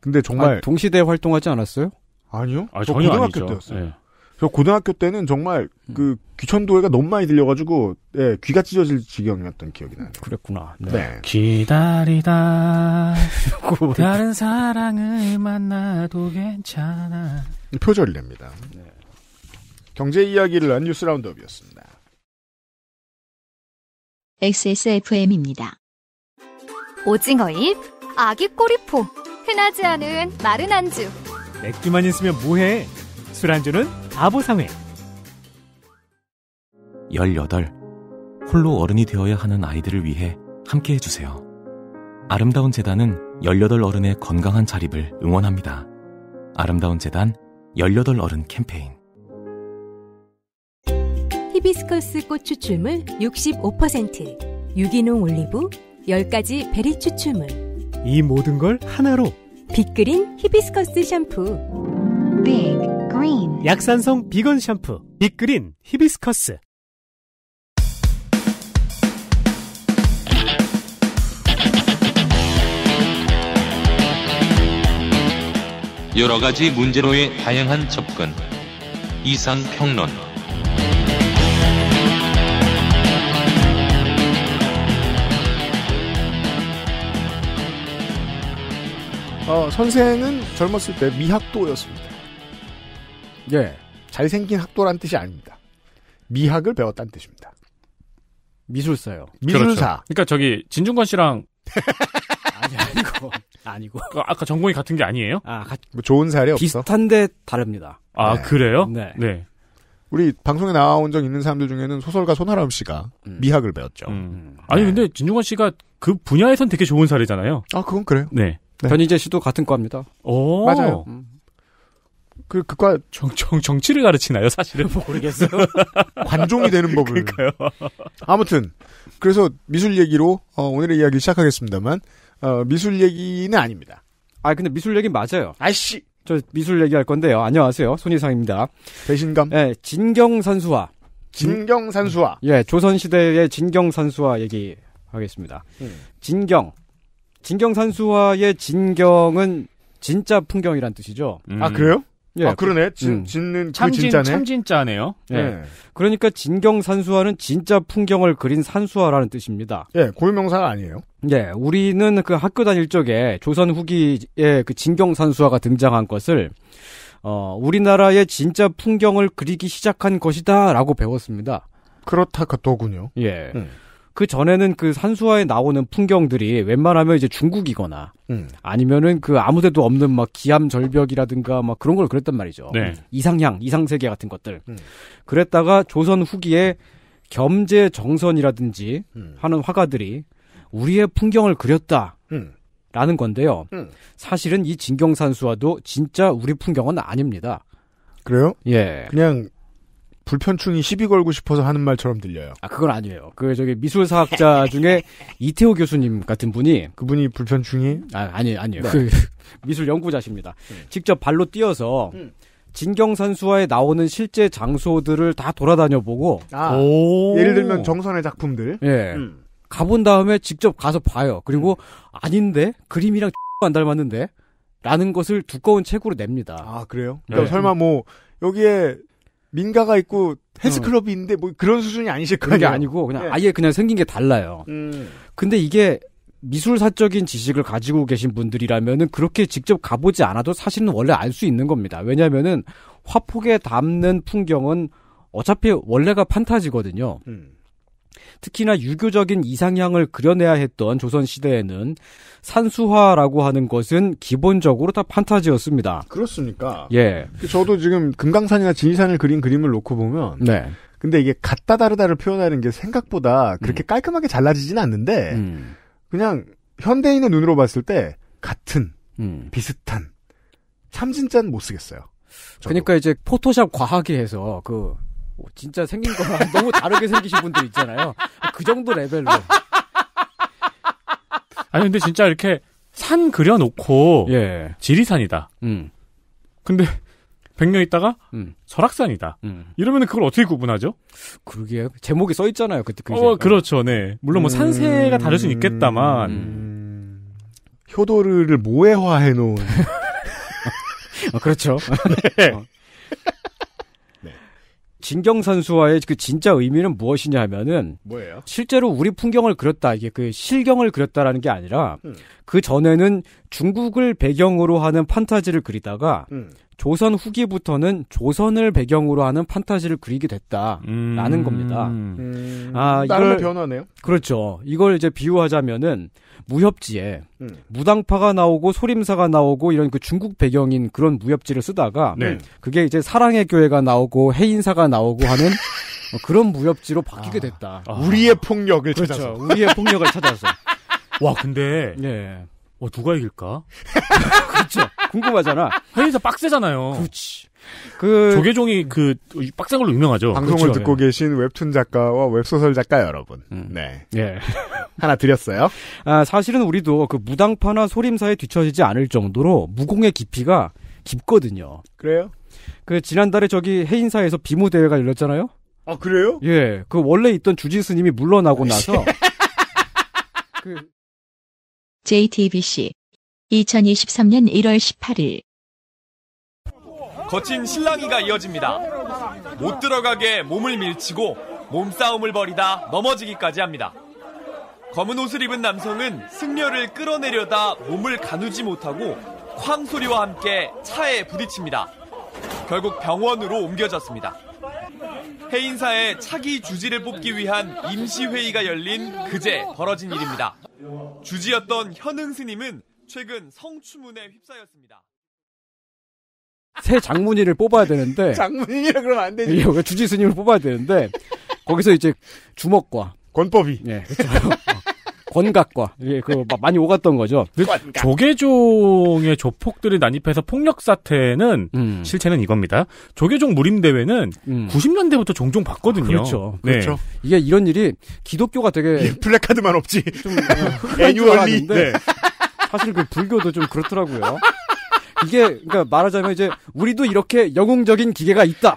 근데 정말 아 동시대에 활동하지 않았어요? 아니요. 아, 전혀 아니죠. 때였어요. 네. 저 고등학교 때는 정말 그 음. 귀천도회가 너무 많이 들려가지고 예, 귀가 찢어질 지경이었던 기억이 나요. 그랬구나. 네. 네. 기다리다 (laughs) 다른 사랑을 만나도 괜찮아. 표절이 됩니다. 네. 경제 이야기를 한 뉴스 라운드업이었습니다. XSFM입니다. 오징어잎, 아기 꼬리포, 흔하지 않은 마른 안주. 맥주만 있으면 뭐해? 술안주는 아보상회 18. 홀로 어른이 되어야 하는 아이들을 위해 함께 해주세요. 아름다운 재단은 18 어른의 건강한 자립을 응원합니다. 아름다운 재단 18 어른 캠페인 히비스커스 꽃 추출물 65% 유기농 올리브 10가지 베리 추출물 이 모든 걸 하나로 빅그린 히비스커스 샴푸 빅 그린 약산성 비건 샴푸 빅그린 히비스커스 여러 가지 문제로의 다양한 접근 이상 평론 어, 선생은 젊었을 때 미학도였습니다. 예. 잘생긴 학도란 뜻이 아닙니다. 미학을 배웠다는 뜻입니다. 미술사요. 미술사. 그렇죠. 그러니까 저기 진중권 씨랑 (laughs) 아니 아니고 아니고 그 아까 전공이 같은 게 아니에요? 아, 가... 뭐 좋은 사례 없어? 비슷한데 다릅니다. 아 네. 그래요? 네. 네. 우리 방송에 나온 적 있는 사람들 중에는 소설가 손아람 씨가 음. 미학을 배웠죠. 음. 음. 아니 네. 근데 진중권 씨가 그 분야에선 되게 좋은 사례잖아요. 아 그건 그래요. 네. 네. 변희재 씨도 같은 과입니다. 오. 맞아요. 음. 그 그과 정, 정, 정치를 가르치나요 사실은 뭐 모르겠어요 (laughs) 관종이 되는 법을 그러니까요 아무튼 그래서 미술 얘기로 어, 오늘의 이야기 시작하겠습니다만 어, 미술 얘기는 아닙니다 아 근데 미술 얘기 맞아요 아씨 저 미술 얘기할 건데요 안녕하세요 손희상입니다 배신감 네 진경 선수와 진경 선수와예 조선 시대의 진경 선수와 얘기 하겠습니다 음. 진경 진경 선수와의 진경은 진짜 풍경이란 뜻이죠. 음. 아 그래요? 예. 아, 그러네. 진, 음. 짓는 참그 진짜네. 참 진짜네요. 예. 예. 그러니까 진경산수화는 진짜 풍경을 그린 산수화라는 뜻입니다. 예, 고유명사가 아니에요. 예, 우리는 그 학교 다닐 적에 조선 후기에 그 진경산수화가 등장한 것을 어, 우리나라의 진짜 풍경을 그리기 시작한 것이다라고 배웠습니다. 그렇다더군요. 그 예. 음. 그 전에는 그 산수화에 나오는 풍경들이 웬만하면 이제 중국이거나 음. 아니면은 그 아무데도 없는 막 기암 절벽이라든가 막 그런 걸 그랬단 말이죠. 네. 이상향, 이상세계 같은 것들. 음. 그랬다가 조선 후기에 겸재 정선이라든지 음. 하는 화가들이 우리의 풍경을 그렸다. 음. 라는 건데요. 음. 사실은 이 진경산수화도 진짜 우리 풍경은 아닙니다. 그래요? 예. 그냥 불편충이 시비 걸고 싶어서 하는 말처럼 들려요. 아 그건 아니에요. 그 저기 미술사학자 (laughs) 중에 이태호 교수님 같은 분이 그분이 불편충이? 아 아니 아니에요. 네. 그 (laughs) 미술 연구자십니다. 음. 직접 발로 뛰어서 음. 진경산수화에 나오는 실제 장소들을 다 돌아다녀 보고 아, 예를 들면 정선의 작품들 예 음. 가본 다음에 직접 가서 봐요. 그리고 음. 아닌데 그림이랑 (laughs) 안 닮았는데 라는 것을 두꺼운 책으로 냅니다. 아 그래요? 그러니까 네. 설마 뭐 여기에 민가가 있고 헬스클럽이 어. 있는데 뭐 그런 수준이 아니실 거예요. 그게 아니고 그냥 네. 아예 그냥 생긴 게 달라요. 음. 근데 이게 미술사적인 지식을 가지고 계신 분들이라면은 그렇게 직접 가보지 않아도 사실은 원래 알 수 있는 겁니다. 왜냐면은 화폭에 담는 풍경은 어차피 원래가 판타지거든요. 음. 특히나 유교적인 이상향을 그려내야 했던 조선시대에는 산수화라고 하는 것은 기본적으로 다 판타지였습니다. 그렇습니까? 예. 저도 지금 금강산이나 진리산을 그린 그림을 놓고 보면. 네. 근데 이게 같다 다르다를 표현하는 게 생각보다 그렇게 음. 깔끔하게 잘라지진 않는데, 음. 그냥 현대인의 눈으로 봤을 때 같은, 음. 비슷한, 삼진짠 못 쓰겠어요. 저도. 그러니까 이제 포토샵 과하게 해서 그뭐 진짜 생긴 거랑 (laughs) 너무 다르게 생기신 분들 있잖아요. 그 정도 레벨로. 아니 근데 진짜 이렇게 산 그려놓고 예. 지리산이다. 음. 근데 100년 있다가 음. 설악산이다. 음. 이러면 그걸 어떻게 구분하죠? 그러게요. 제목이 써 있잖아요. 그때 그. 어, 그렇죠. 네. 물론 뭐 음. 산세가 다를 수는 있겠다만 음. 효도를 모해화해 놓은. (laughs) 어, 그렇죠. (laughs) 네. 어. 진경 선수와의 그 진짜 의미는 무엇이냐 하면은 뭐예요? 실제로 우리 풍경을 그렸다 이게 그 실경을 그렸다라는 게 아니라 음. 그 전에는 중국을 배경으로 하는 판타지를 그리다가 음. 조선 후기부터는 조선을 배경으로 하는 판타지를 그리게 됐다라는 음... 겁니다. 음... 아, 이걸 변화네요. 그렇죠. 이걸 이제 비유하자면은 무협지에 음. 무당파가 나오고 소림사가 나오고 이런 그 중국 배경인 그런 무협지를 쓰다가 네. 음. 그게 이제 사랑의 교회가 나오고 해인사가 나오고 하는 (laughs) 어, 그런 무협지로 바뀌게 아. 됐다. 아, 아. 우리의 폭력을 그렇죠. 찾아서. 우리의 폭력을 찾아서. (laughs) 와, 근데 네. 어, 누가 이길까? (laughs) 그렇죠. 궁금하잖아. 회의사 빡세잖아요. 그렇지. 그 조계종이 그 빡센 걸로 유명하죠. 방송을 그렇죠. 듣고 예. 계신 웹툰 작가와 웹소설 작가 여러분. 음. 네. 예. (laughs) 하나 드렸어요. 아, 사실은 우리도 그 무당파나 소림사에 뒤처지지 않을 정도로 무공의 깊이가 깊거든요. 그래요? 그 지난달에 저기 해인사에서 비무 대회가 열렸잖아요. 아, 그래요? 예. 그 원래 있던 주지 스님이 물러나고 나서 (laughs) 그 JTBC 2023년 1월 18일 거친 실랑이가 이어집니다. 못 들어가게 몸을 밀치고 몸싸움을 벌이다 넘어지기까지 합니다. 검은 옷을 입은 남성은 승려를 끌어내려다 몸을 가누지 못하고 쾅 소리와 함께 차에 부딪힙니다. 결국 병원으로 옮겨졌습니다. 해인사의 차기 주지를 뽑기 위한 임시회의가 열린 그제 벌어진 일입니다. 주지였던 현흥 스님은 최근 성추문에 휩싸였습니다. 새 장문이를 뽑아야 되는데 (laughs) 장문이라 그러면 안 되지. 예, 그 주지 스님을 뽑아야 되는데 거기서 이제 주먹과 권법이 예, 그렇죠. 권각과 예, 그 많이 오갔던 거죠. 그 조계종의 조폭들이 난입해서 폭력 사태는 음. 실체는 이겁니다. 조계종 무림 대회는 음. 90년대부터 종종 봤거든요. 아, 그렇죠. 네. 그렇죠. 이게 이런 일이 기독교가 되게 예, 플래카드만 없지. 애뉴얼리. (laughs) 어, 네. 사실 그 불교도 좀 그렇더라고요. 이게 그러니까 말하자면 이제 우리도 이렇게 영웅적인 기계가 있다.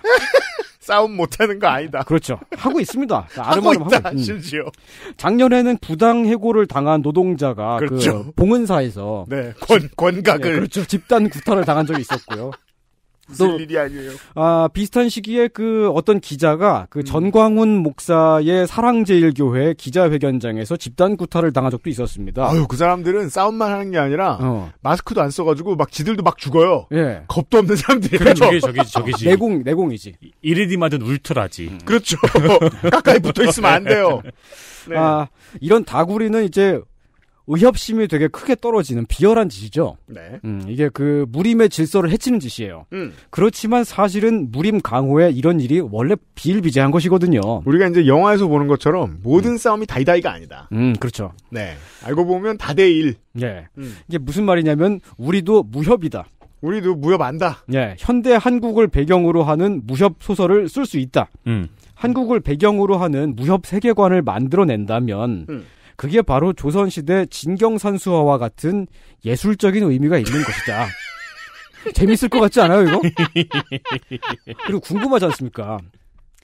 싸움 못하는 거 아니다. 그렇죠. 하고 있습니다. 아름아름 (laughs) 하고, 있다, 하고 음. 심지어. 음. 작년에는 부당 해고를 당한 노동자가 그 그렇죠. 그 봉은사에서 네, 권, 권각을 네, 그렇죠. 집단 구타를 당한 적이 있었고요. 또, 일이 아니에요. 아, 비슷한 시기에 그 어떤 기자가 그 음. 전광훈 목사의 사랑제일교회 기자회견장에서 집단 구타를 당한 적도 있었습니다. 아유, 그 사람들은 싸움만 하는 게 아니라 어. 마스크도 안 써가지고 막 지들도 막 죽어요. 예. 겁도 없는 사람들이. 그래, 저기, 저기, 저기지. 내공, 내공이지. 이리디 맞은 울트라지. 음. 그렇죠. (laughs) 가까이 붙어 있으면 안 돼요. 네. 아, 이런 다구리는 이제 의협심이 되게 크게 떨어지는 비열한 짓이죠. 네. 음, 이게 그 무림의 질서를 해치는 짓이에요. 음. 그렇지만 사실은 무림 강호의 이런 일이 원래 비일비재한 것이거든요. 우리가 이제 영화에서 보는 것처럼 모든 음. 싸움이 다이다이가 아니다. 음, 그렇죠. 네. 알고 보면 다대일. 네. 이게 무슨 말이냐면 우리도 무협이다. 우리도 무협 안다. 예, 현대 한국을 배경으로 하는 무협 소설을 쓸 수 있다. 음. 한국을 배경으로 하는 무협 세계관을 만들어낸다면 음. 그게 바로 조선시대 진경산수화와 같은 예술적인 의미가 있는 것이다. (laughs) 재밌을 것 같지 않아요, 이거? 그리고 궁금하지 않습니까?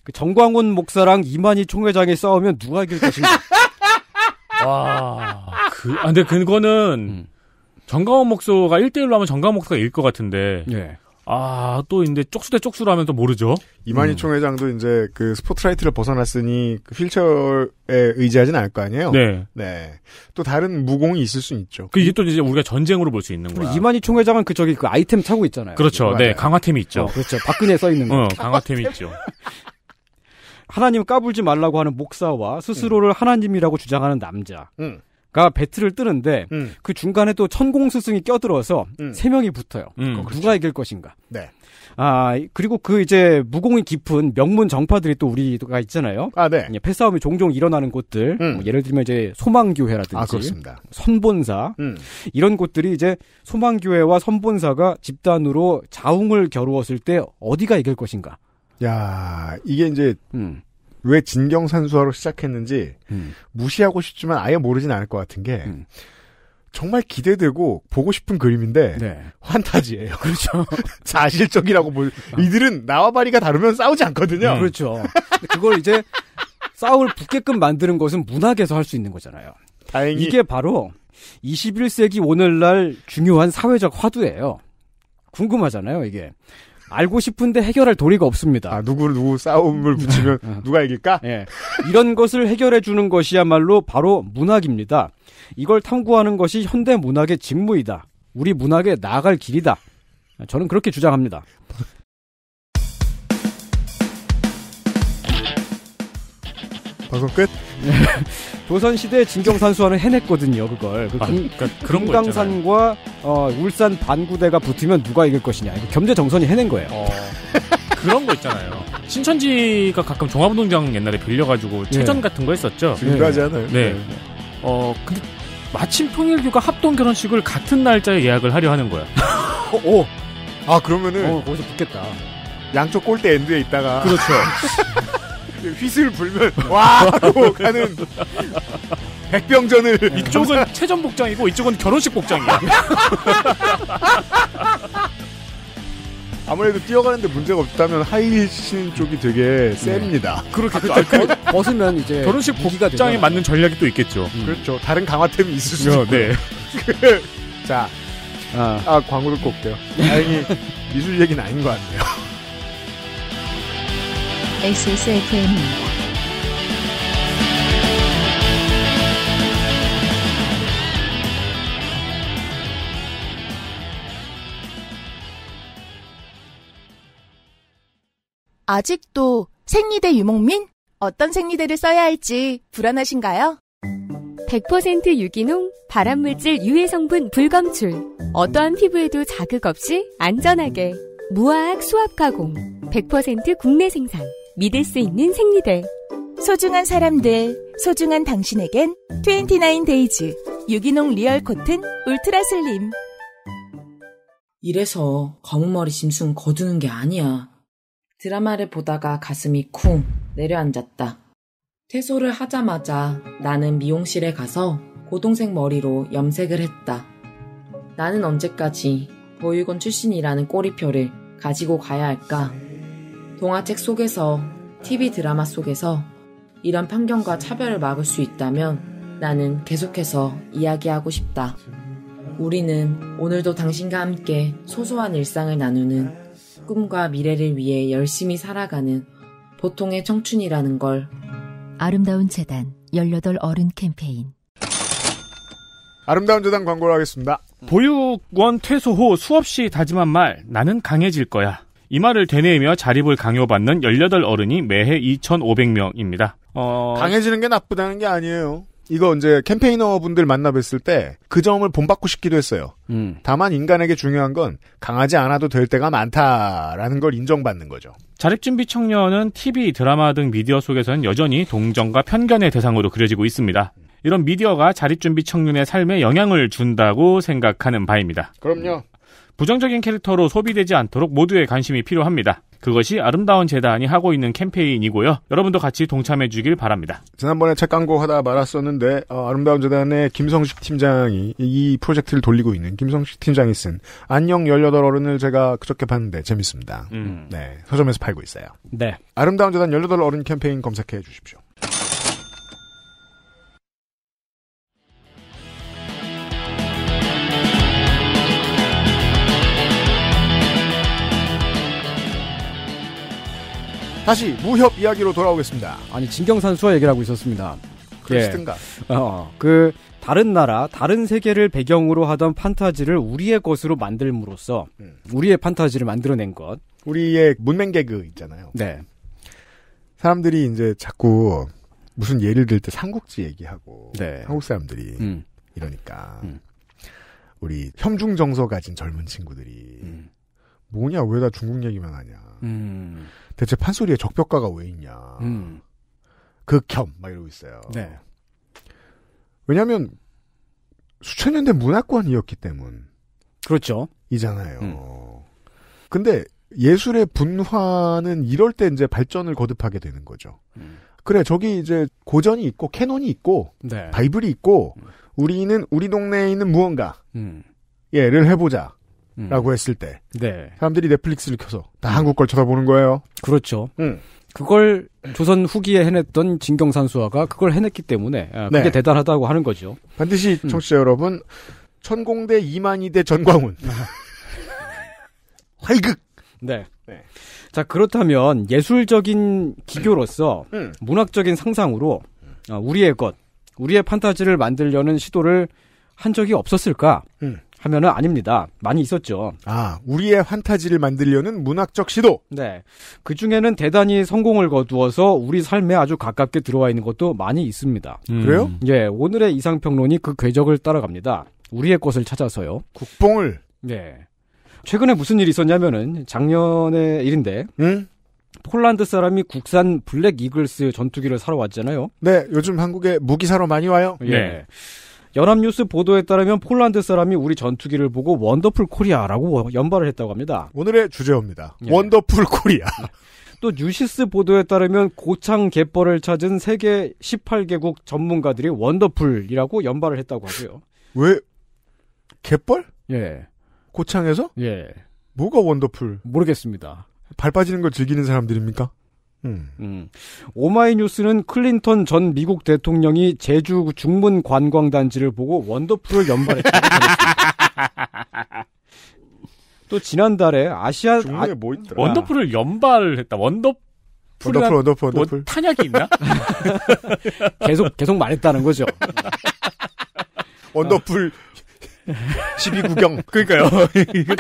그 정광훈 목사랑 이만희 총회장이 싸우면 누가 이길 것인가? 와. 그, 아, 근데 그거는 음. 정강원 목소가 1대1로 하면 정강원 목사가 이길 것 같은데. 예. 아, 또 이제 쪽수대 쪽수로 하면 또 모르죠. 이만희 음. 총회장도 이제 그 스포트라이트를 벗어났으니 그 휠체어에 의지하진 않을 거 아니에요? 네. 네. 또 다른 무공이 있을 수 있죠. 그 이게 또 이제 우리가 전쟁으로 볼 수 있는 거야. 이만희 총회장은 그 저기 그 아이템 차고 있잖아요. 그렇죠. 그 네. 강화템이 있죠. 어, 그렇죠. 박근혜 써 있는 어, 거. 어, 강화템이 있죠. 하나님 까불지 말라고 하는 목사와 스스로를 음. 하나님이라고 주장하는 남자. 음. 가 배틀을 뜨는데 음. 그 중간에 또 천공 스승이 껴들어서 음. 세 명이 붙어요. 음. 그렇죠. 누가 이길 것인가. 네. 아 그리고 그 이제 무공이 깊은 명문 정파들이 또 우리가 있잖아요. 아 네. 패싸움이 종종 일어나는 곳들. 음. 뭐 예를 들면 이제 소망교회라든지. 아, 선본사 음. 이런 곳들이 이제 소망교회와 선본사가 집단으로 자웅을 겨루었을 때 어디가 이길 것인가. 야 이게 이제 음. 왜 진경산수화로 시작했는지 음. 무시하고 싶지만 아예 모르진 않을 것 같은 게 음. 정말 기대되고 보고 싶은 그림인데 네. 환타지예요. (laughs) 그렇죠. 사실적이라고 (laughs) 볼 어. 이들은 나와 바리가 다르면 싸우지 않거든요. 네. 그렇죠. 그걸 이제 싸울 붙게끔 만드는 것은 문학에서 할 수 있는 거잖아요. 다행히 이게 바로 21세기 오늘날 중요한 사회적 화두예요. 궁금하잖아요, 이게. 알고 싶은데 해결할 도리가 없습니다. 아, 누구 를 누구 싸움을 네. 붙이면 네. 누가 이길까? 예. 이런 것을 해결해 주는 것이야말로 바로 문학입니다. 이걸 탐구하는 것이 현대 문학의 직무이다. 우리 문학에 나아갈 길이다. 저는 그렇게 주장합니다. 방송 끝. (laughs) 조선시대 진경산수화는 해냈거든요, 그걸. 그 아, 그러니까 그런 금강산과 어, 울산 반구대가 붙으면 누가 이길 것이냐. 겸재정선이 해낸 거예요. 어, 그런 거 있잖아요. 신천지가 가끔 종합운동장 옛날에 빌려가지고 체전 네. 예. 같은 거 했었죠. 지금까지 하나요? 네. 네. 어, 근데 마침 통일교가 합동 결혼식을 같은 날짜에 예약을 하려 하는 거야. 오! 어, 어. 아, 그러면은. 어, 거기서 붙겠다. 양쪽 골대 엔드에 있다가. 그렇죠. (laughs) 휘슬 불면 (laughs) 와 하고 가는 백병전을 이쪽은 최전 복장이고 이쪽은 결혼식 복장이야. 아무래도 뛰어가는데 문제가 없다면 하이힐 신는 쪽이 되게 네. 셉니다. 그렇겠죠. 아, 아, 그, 벗으면 이제 결혼식 복장에 되잖 맞는 전략이 또 있겠죠. 음. 그렇죠. 다른 강화템이 있을 수 있고. 어, 네. (laughs) 자, 아, 아 광고를 꼭 돼요. 다행히 미술 얘기는 아닌 것 같네요. XSFM입니다. 아직도 생리대 유목민? 어떤 생리대를 써야 할지 불안하신가요? 100% 유기농, 발암물질 유해 성분 불검출. 어떠한 피부에도 자극 없이 안전하게. 무화학 수압 가공. 100% 국내 생산. 믿을 수 있는 생리대 소중한 사람들 소중한 당신에겐 29데이즈 유기농 리얼 코튼 울트라 슬림 이래서 검은머리 짐승 거두는 게 아니야 드라마를 보다가 가슴이 쿵 내려앉았다 퇴소를 하자마자 나는 미용실에 가서 고동색 머리로 염색을 했다 나는 언제까지 보육원 출신이라는 꼬리표를 가지고 가야 할까? 동화책 속에서, TV 드라마 속에서 이런 편견과 차별을 막을 수 있다면 나는 계속해서 이야기하고 싶다. 우리는 오늘도 당신과 함께 소소한 일상을 나누는 꿈과 미래를 위해 열심히 살아가는 보통의 청춘이라는 걸 아름다운 재단 18 어른 캠페인 아름다운 재단 광고를 하겠습니다. 보육원 퇴소 후 수없이 다짐한 말 나는 강해질 거야. 이 말을 되뇌이며 자립을 강요받는 18 어른이 매해 2,500명입니다. 어... 강해지는 게 나쁘다는 게 아니에요. 이거 이제 캠페이너 분들 만나 뵀을 때 그 점을 본받고 싶기도 했어요. 음. 다만 인간에게 중요한 건 강하지 않아도 될 때가 많다라는 걸 인정받는 거죠. 자립준비 청년은 TV, 드라마 등 미디어 속에서는 여전히 동정과 편견의 대상으로 그려지고 있습니다. 이런 미디어가 자립준비 청년의 삶에 영향을 준다고 생각하는 바입니다. 그럼요. 부정적인 캐릭터로 소비되지 않도록 모두의 관심이 필요합니다. 그것이 아름다운 재단이 하고 있는 캠페인이고요. 여러분도 같이 동참해 주길 바랍니다. 지난번에 책 광고 하다 말았었는데 어, 아름다운 재단의 김성식 팀장이 이 프로젝트를 돌리고 있는 김성식 팀장이 쓴 안녕 18어른을 제가 그저께 봤는데 재밌습니다. 음. 네, 서점에서 팔고 있어요. 네. 아름다운 재단 18어른 캠페인 검색해 주십시오. 다시 무협 이야기로 돌아오겠습니다. 아니 진경산 수화 얘기를 하고 있었습니다. 그랬시든가 예. 어, 그 다른 나라, 다른 세계를 배경으로 하던 판타지를 우리의 것으로 만들므로써 음. 우리의 판타지를 만들어낸 것. 우리의 문맹 개그 있잖아요. 네. 사람들이 이제 자꾸 무슨 예를 들 때 삼국지 얘기하고 네. 한국 사람들이 음. 이러니까 음. 우리 혐중 정서 가진 젊은 친구들이 음. 뭐냐 왜 다 중국 얘기만 하냐. 음. 대체 판소리에 적벽가가 왜 있냐. 음. 극혐 그 막 이러고 있어요. 네. 왜냐하면 수천 년 된 문화권이었기 때문. 그렇죠. 이잖아요. 음. 근데 예술의 분화는 이럴 때 이제 발전을 거듭하게 되는 거죠. 음. 그래 저기 이제 고전이 있고 캐논이 있고 네. 바이블이 있고 우리는 우리 동네에 있는 무언가 예를 음. 해보자. 음. 라고 했을 때 네. 사람들이 넷플릭스를 켜서 다 한국 걸 쳐다보는 거예요. 그렇죠. 음. 그걸 조선 후기에 해냈던 진경산수화가 그걸 해냈기 때문에 아, 그게 네. 대단하다고 하는 거죠. 반드시 음. 청취자 음. 여러분 천공대 이만희대 전광훈 음. (laughs) 활극. 네. 네. 자 그렇다면 예술적인 기교로서 음. 음. 문학적인 상상으로 아, 우리의 것, 우리의 판타지를 만들려는 시도를 한 적이 없었을까? 음. 하면은 아닙니다. 많이 있었죠. 아, 우리의 환타지를 만들려는 문학적 시도. 네. 그 중에는 대단히 성공을 거두어서 우리 삶에 아주 가깝게 들어와 있는 것도 많이 있습니다. 음. 그래요? 음. 예, 오늘의 이상 평론이 그 궤적을 따라갑니다. 우리의 것을 찾아서요. 국뽕을. 네. 최근에 무슨 일이 있었냐면은 작년의 일인데. 음? 폴란드 사람이 국산 블랙 이글스 전투기를 사러 왔잖아요. 네, 요즘 한국에 무기 사러 많이 와요. 예. 네. 연합뉴스 보도에 따르면 폴란드 사람이 우리 전투기를 보고 원더풀 코리아라고 연발을 했다고 합니다. 오늘의 주제입니다. 예. 원더풀 코리아. (laughs) 또 뉴시스 보도에 따르면 고창 갯벌을 찾은 세계 18개국 전문가들이 원더풀이라고 연발을 했다고 하고요. 왜 갯벌? 예. 고창에서? 예. 뭐가 원더풀? 모르겠습니다. 발 빠지는 걸 즐기는 사람들입니까? 음. 음. 오마이뉴스는 클린턴 전 미국 대통령이 제주 중문 관광단지를 보고 원더풀을 연발했다. 고또 (laughs) 지난달에 아시아 아, 뭐 있더라. 원더풀을 연발 했다. 원더 원더풀 원더풀 뭐 원더풀 탄약이 있나? (laughs) 계속 계속 말했다는 거죠. 원더풀 12구경. (laughs) 그러니까요. 아,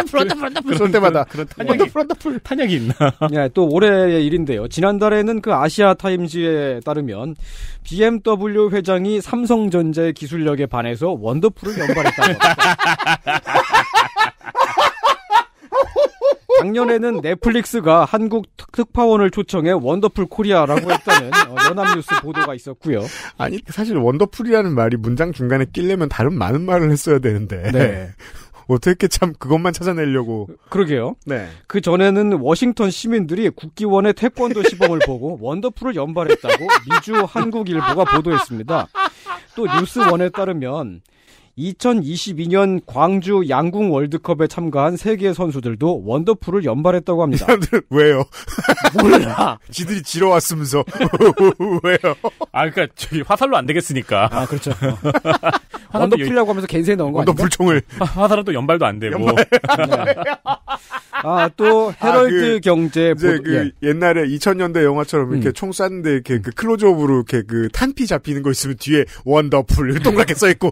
부른 그 때마다. 그런, 그런 어, 탄약 탄약이 있나. (laughs) 예, 또 올해의 일인데요. 지난달에는 그 아시아 타임즈에 따르면 BMW 회장이 삼성전자의 기술력에 반해서 원더풀을 연발했다고. (laughs) 작년에는 넷플릭스가 한국 특파원을 초청해 원더풀 코리아라고 했다는 어, 연합뉴스 보도가 있었고요. 아니 사실 원더풀이라는 말이 문장 중간에 끼려면 다른 많은 말을 했어야 되는데 네. (laughs) 어떻게 참 그것만 찾아내려고. 그러게요. 네. 그 전에는 워싱턴 시민들이 국기원의 태권도 시범을 보고 원더풀을 연발했다고 미주 한국일보가 보도했습니다. 또 뉴스원에 따르면 2022년 광주 양궁 월드컵에 참가한 세계 선수들도 원더풀을 연발했다고 합니다. 사람들 왜요? 몰라. (laughs) 지들이 지러 왔으면서 (laughs) 왜요? 아 그러니까 저기 화살로 안 되겠으니까. 아 그렇죠. (laughs) 원더풀이라고 하면서 겐세 넣은 거 원더풀총을 화살은 또 연발도 안 되고. 네. 아또 아, 헤럴드 아, 그, 경제 이제 보도, 그 예. 옛날에 2000년대 영화처럼 이렇게 음. 총 쐈는데 이렇게 그 클로즈업으로 이렇게 그 탄피 잡히는 거 있으면 뒤에 원더풀 동그랗게 써 있고.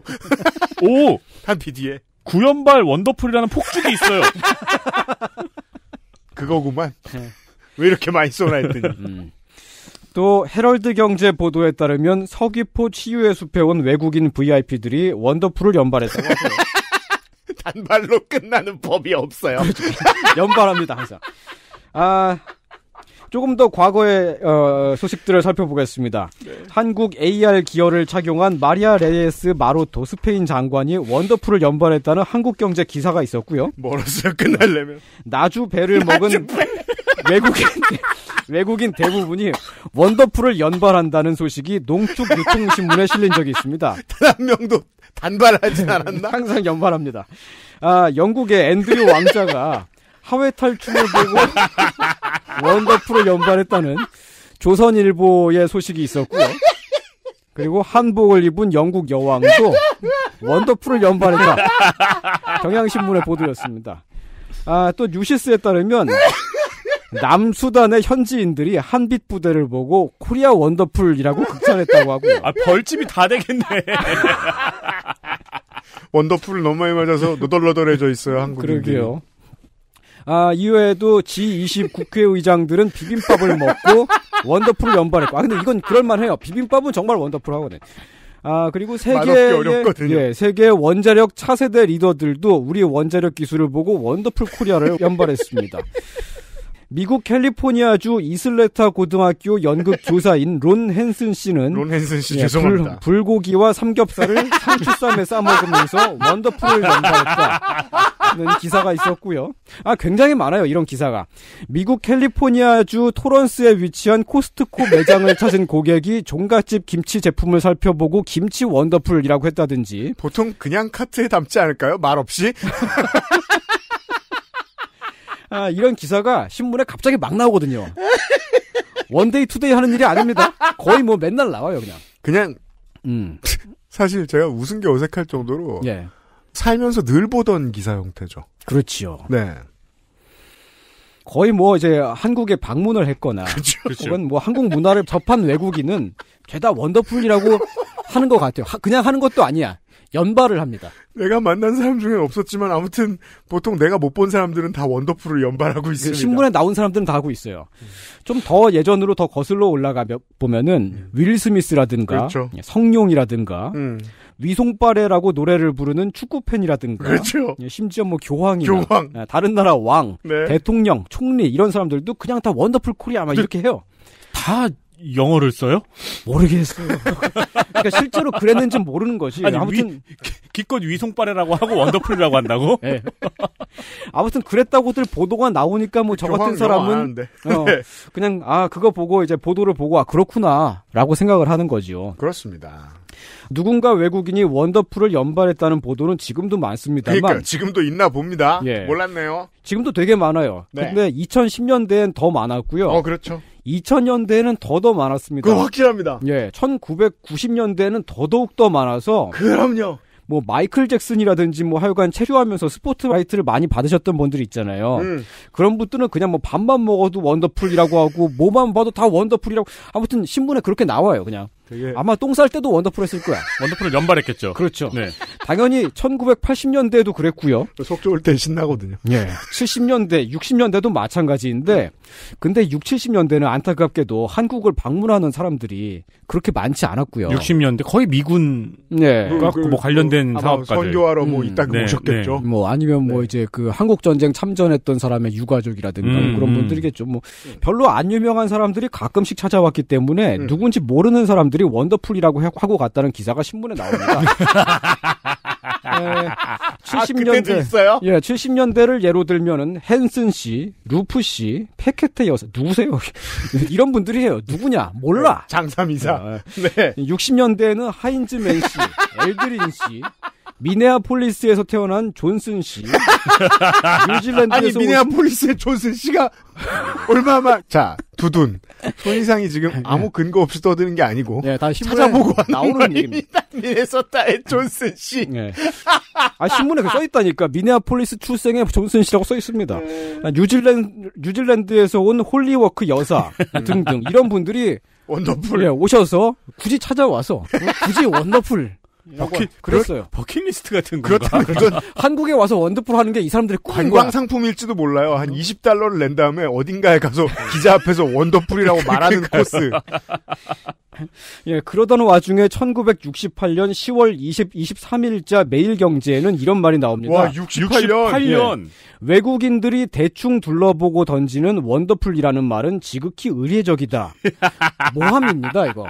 오! 한 비디에. 구연발 원더풀이라는 폭죽이 있어요. (laughs) 그거구만. 네. 왜 이렇게 많이 쏘나 했더니. 음. 또 헤럴드 경제 보도에 따르면 서귀포 치유의 숲에 온 외국인 VIP들이 원더풀을 연발했다고 하세요. (laughs) 단발로 끝나는 법이 없어요. 그렇죠. 연발합니다, 항상. 아, 조금 더 과거의 어, 소식들을 살펴보겠습니다. 네. 한국 AR 기어를 착용한 마리아 레에스 마로토 스페인 장관이 원더풀을 연발했다는 한국경제 기사가 있었고요. 멀었어요 끝날려면 나주 배를 먹은 외국인 외국인 대부분이 원더풀을 연발한다는 소식이 농축 유통신문에 실린 적이 있습니다. 단한 명도 단발하지 않았나? 항상 연발합니다. 아, 영국의 앤드류 왕자가 하회 탈춤을 보고 (laughs) 원더풀을 연발했다는 조선일보의 소식이 있었고요. 그리고 한복을 입은 영국 여왕도 원더풀을 연발했다. 경향신문에 보도였습니다. 아, 또 뉴시스에 따르면 남수단의 현지인들이 한빛 부대를 보고 코리아 원더풀이라고 극찬했다고 하고 아, 벌집이 다 되겠네. (laughs) 원더풀 너무 많이 맞아서 너덜너덜해져 있어요, 한국인. 그러게요. 아, 이외에도 G20 국회의장들은 비빔밥을 먹고 원더풀을 연발했고. 아, 근데 이건 그럴만해요. 비빔밥은 정말 원더풀하거든. 아, 그리고 세계의, 예, 세계 원자력 차세대 리더들도 우리 원자력 기술을 보고 원더풀 코리아를 연발했습니다. 미국 캘리포니아주 이슬레타 고등학교 연극 교사인 (laughs) 론 헨슨 씨는 론 헨슨 씨 예, 죄송합니다. 불, 고기와 삼겹살을 (laughs) 상추쌈에 싸 먹으면서 원더풀을 연상했다는 기사가 있었고요. 아 굉장히 많아요 이런 기사가. 미국 캘리포니아주 토런스에 위치한 코스트코 매장을 찾은 고객이 종갓집 김치 제품을 살펴보고 김치 원더풀이라고 했다든지. 보통 그냥 카트에 담지 않을까요? 말 없이. (laughs) 아, 이런 기사가 신문에 갑자기 막 나오거든요. 원데이 투데이 하는 일이 아닙니다. 거의 뭐 맨날 나와요, 그냥. 그냥 음. 사실 제가 웃은 게 어색할 정도로 예. 살면서 늘 보던 기사 형태죠. 그렇지요. 네. 거의 뭐 이제 한국에 방문을 했거나 (laughs) 그렇죠, 그렇죠. 혹은 뭐 한국 문화를 접한 외국인은 죄다 원더풀이라고 하는 것 같아요. 하, 그냥 하는 것도 아니야. 연발을 합니다. 내가 만난 사람 중에 없었지만 아무튼 보통 내가 못 본 사람들은 다 원더풀을 연발하고 그 있습니다. 신문에 나온 사람들은 다 하고 있어요. 좀 더 예전으로 더 거슬러 올라가 보면은 음. 윌 스미스라든가 그렇죠. 예, 성룡이라든가 음. 위송빠레라고 노래를 부르는 축구 팬이라든가 그렇죠. 예, 심지어 뭐 교황이나 교황. 예, 다른 나라 왕, 네. 대통령, 총리 이런 사람들도 그냥 다 원더풀 코리아 막 네. 이렇게 해요. 다 영어를 써요? 모르겠어요. 그러니까 실제로 그랬는지 모르는 것이 아니, 아무튼 위, 기껏 위송빠레라고 하고 원더풀이라고 한다고? 네. 아무튼 그랬다고들 보도가 나오니까 뭐 저 같은 사람은 어, (laughs) 네. 그냥 아 그거 보고 이제 보도를 보고 아 그렇구나라고 생각을 하는 거지요. 그렇습니다. 누군가 외국인이 원더풀을 연발했다는 보도는 지금도 많습니다만. 그러니까 지금도 있나 봅니다. 예. 몰랐네요. 지금도 되게 많아요. 네. 근데 2010년대엔 더 많았고요. 어, 그렇죠. 2000년대에는 더더 많았습니다. 그 확실합니다. 예. 1990년대에는 더더욱 더 많아서. 그럼요. 뭐 마이클 잭슨이라든지 뭐 하여간 체류하면서 스포트라이트를 많이 받으셨던 분들이 있잖아요. 음. 그런 분들은 그냥 뭐 밥만 먹어도 원더풀이라고 하고 (laughs) 뭐만 봐도 다 원더풀이라고 아무튼 신문에 그렇게 나와요 그냥. 되게... 아마 똥 쌀 때도 원더풀 했을 거야. 원더풀을 연발했겠죠. 그렇죠. 네. 당연히 1980년대에도 그랬고요. 속 좋을 때 신나거든요. 예. 70년대, 60년대도 마찬가지인데 근데 6, 70년대는 안타깝게도 한국을 방문하는 사람들이 그렇게 많지 않았고요. 60년대 거의 미군 예. 그, 그, 뭐 관련된 그, 사업가들 선교하러 뭐 음. 이따 네, 오셨겠죠. 네. 뭐 아니면 뭐 네. 이제 그 한국 전쟁 참전했던 사람의 유가족이라든가 음, 그런 음. 분들이겠죠. 뭐 별로 안 유명한 사람들이 가끔씩 찾아왔기 때문에 음. 누군지 모르는 사람들 그들이 원더풀이라고 하고 갔다는 기사가 신문에 나옵니다. 70년대 (laughs) 아, 예, 70년대를 예로 들면은 헨슨 씨, 루프 씨, 패케테 여사 누구세요? (laughs) 이런 분들이 에요 누구냐? 몰라. 네, 장삼이사. 네. 60년대에는 하인즈 맨 씨, 엘드린 씨, 미네아폴리스에서 태어난 존슨 씨. (laughs) 뉴질랜드에서 아니 미네아폴리스의 존슨 씨가 얼마나 자 두둔 손이상이 지금 네. 아무 근거 없이 떠드는 게 아니고 네, 다 찾아보고 나오는 얘기입니다. 미네소타의 존슨 씨. 네. 아 신문에 그 써 있다니까 미네아폴리스 출생의 존슨 씨라고 써 있습니다. 네. 뉴질랜드 뉴질랜드에서 온 홀리워크 여사 등등 이런 분들이 (laughs) 원더풀 예, 오셔서 굳이 찾아와서 어? 굳이 원더풀 버킷 그랬어요. 버킷리스트 같은 건가? 그렇다면 한국에 와서 원더풀 하는 게 이 사람들의 관광 상품일지도 몰라요. 한 20달러를 낸 다음에 어딘가에 가서 기자 앞에서 원더풀이라고 (laughs) 말하는 코스. (laughs) 예, 그러던 와중에 1968년 10월 20, 23일자 매일경제에는 이런 말이 나옵니다. 와, 68년. 68년. 예, 외국인들이 대충 둘러보고 던지는 원더풀이라는 말은 지극히 의례적이다. (laughs) 모함입니다, 이거.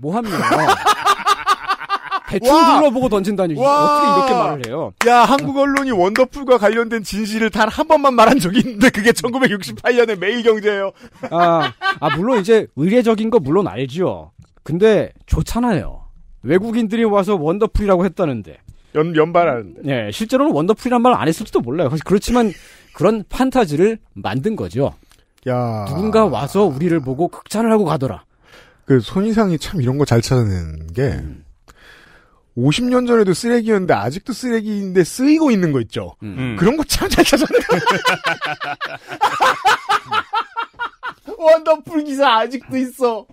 모함이에요. 대충 와! 둘러보고 던진다니 어떻게 이렇게 말을 해요? 야 한국 언론이 원더풀과 관련된 진실을 단 한 번만 말한 적이 있는데 그게 1968년에 매일경제예요. 아, 아 물론 이제 의례적인 거 물론 알죠 근데 좋잖아요. 외국인들이 와서 원더풀이라고 했다는데. 연, 연발하는데. 예, 실제로는 원더풀이란 말 안 했을지도 몰라요. 그렇지만 그런 판타지를 만든 거죠. 야. 누군가 와서 우리를 보고 극찬을 하고 가더라. 그 손이상이 참 이런 거 잘 찾아내는 게 음. 50년 전에도 쓰레기였는데 아직도 쓰레기인데 쓰이고 있는 거 있죠. 음. 음. 그런 거 참 잘 찾았네. (laughs) 원더풀 기사 아직도 있어.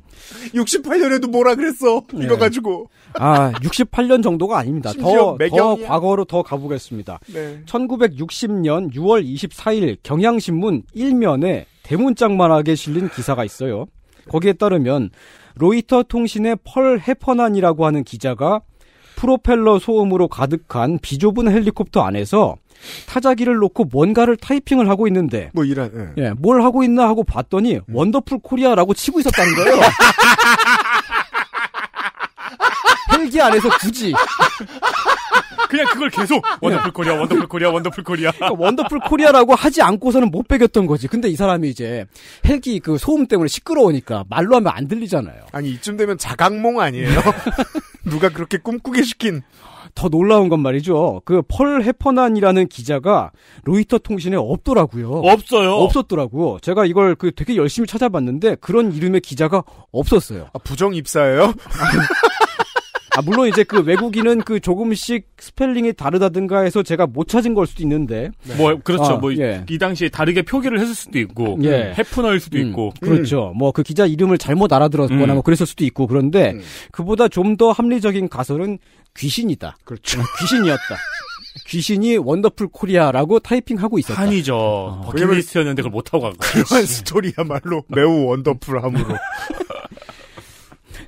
68년에도 뭐라 그랬어. 네. 이거 가지고. 아, 68년 정도가 아닙니다. 더, 매경더 과거로 더 가보겠습니다. 네. 1960년 6월 24일 경향신문 1면에 대문짝만하게 실린 기사가 있어요. 거기에 따르면 로이터 통신의 펄 해퍼난이라고 하는 기자가 프로펠러 소음으로 가득한 비좁은 헬리콥터 안에서 타자기를 놓고 뭔가를 타이핑을 하고 있는데 뭐 이런 예. 예, 뭘 하고 있나 하고 봤더니 음. 원더풀 코리아라고 치고 있었다는 거예요. (laughs) 헬기 안에서 굳이 그냥 그걸 계속 예. 원더풀 코리아 원더풀 코리아 원더풀 코리아 그러니까 원더풀 코리아라고 하지 않고서는 못 배겼던 거지 근데 이 사람이 이제 헬기 그 소음 때문에 시끄러우니까 말로 하면 안 들리잖아요 아니 이쯤 되면 자각몽 아니에요 (laughs) 누가 그렇게 꿈꾸게 시킨? 더 놀라운 건 말이죠. 그펄 해퍼난이라는 기자가 로이터 통신에 없더라고요. 없어요. 없었더라고. 요 제가 이걸 그 되게 열심히 찾아봤는데 그런 이름의 기자가 없었어요. 아, 부정 입사예요? (laughs) 아, 물론 이제 그 외국인은 그 조금씩 스펠링이 다르다든가 해서 제가 못 찾은 걸 수도 있는데. 네. 뭐, 그렇죠. 아, 뭐, 예. 이 당시에 다르게 표기를 했을 수도 있고. 예. 해프너일 수도 음, 있고. 그렇죠. 음. 뭐그 기자 이름을 잘못 알아들었거나 음. 뭐 그랬을 수도 있고. 그런데 음. 그보다 좀 더 합리적인 가설은 귀신이다. 그렇죠. 어, 귀신이었다. 귀신이 원더풀 코리아라고 타이핑하고 있었다. 아니죠 어, 버킷리스트였는데 그걸 못하고 간 거예요. 그런 스토리야말로 매우 원더풀함으로. (laughs)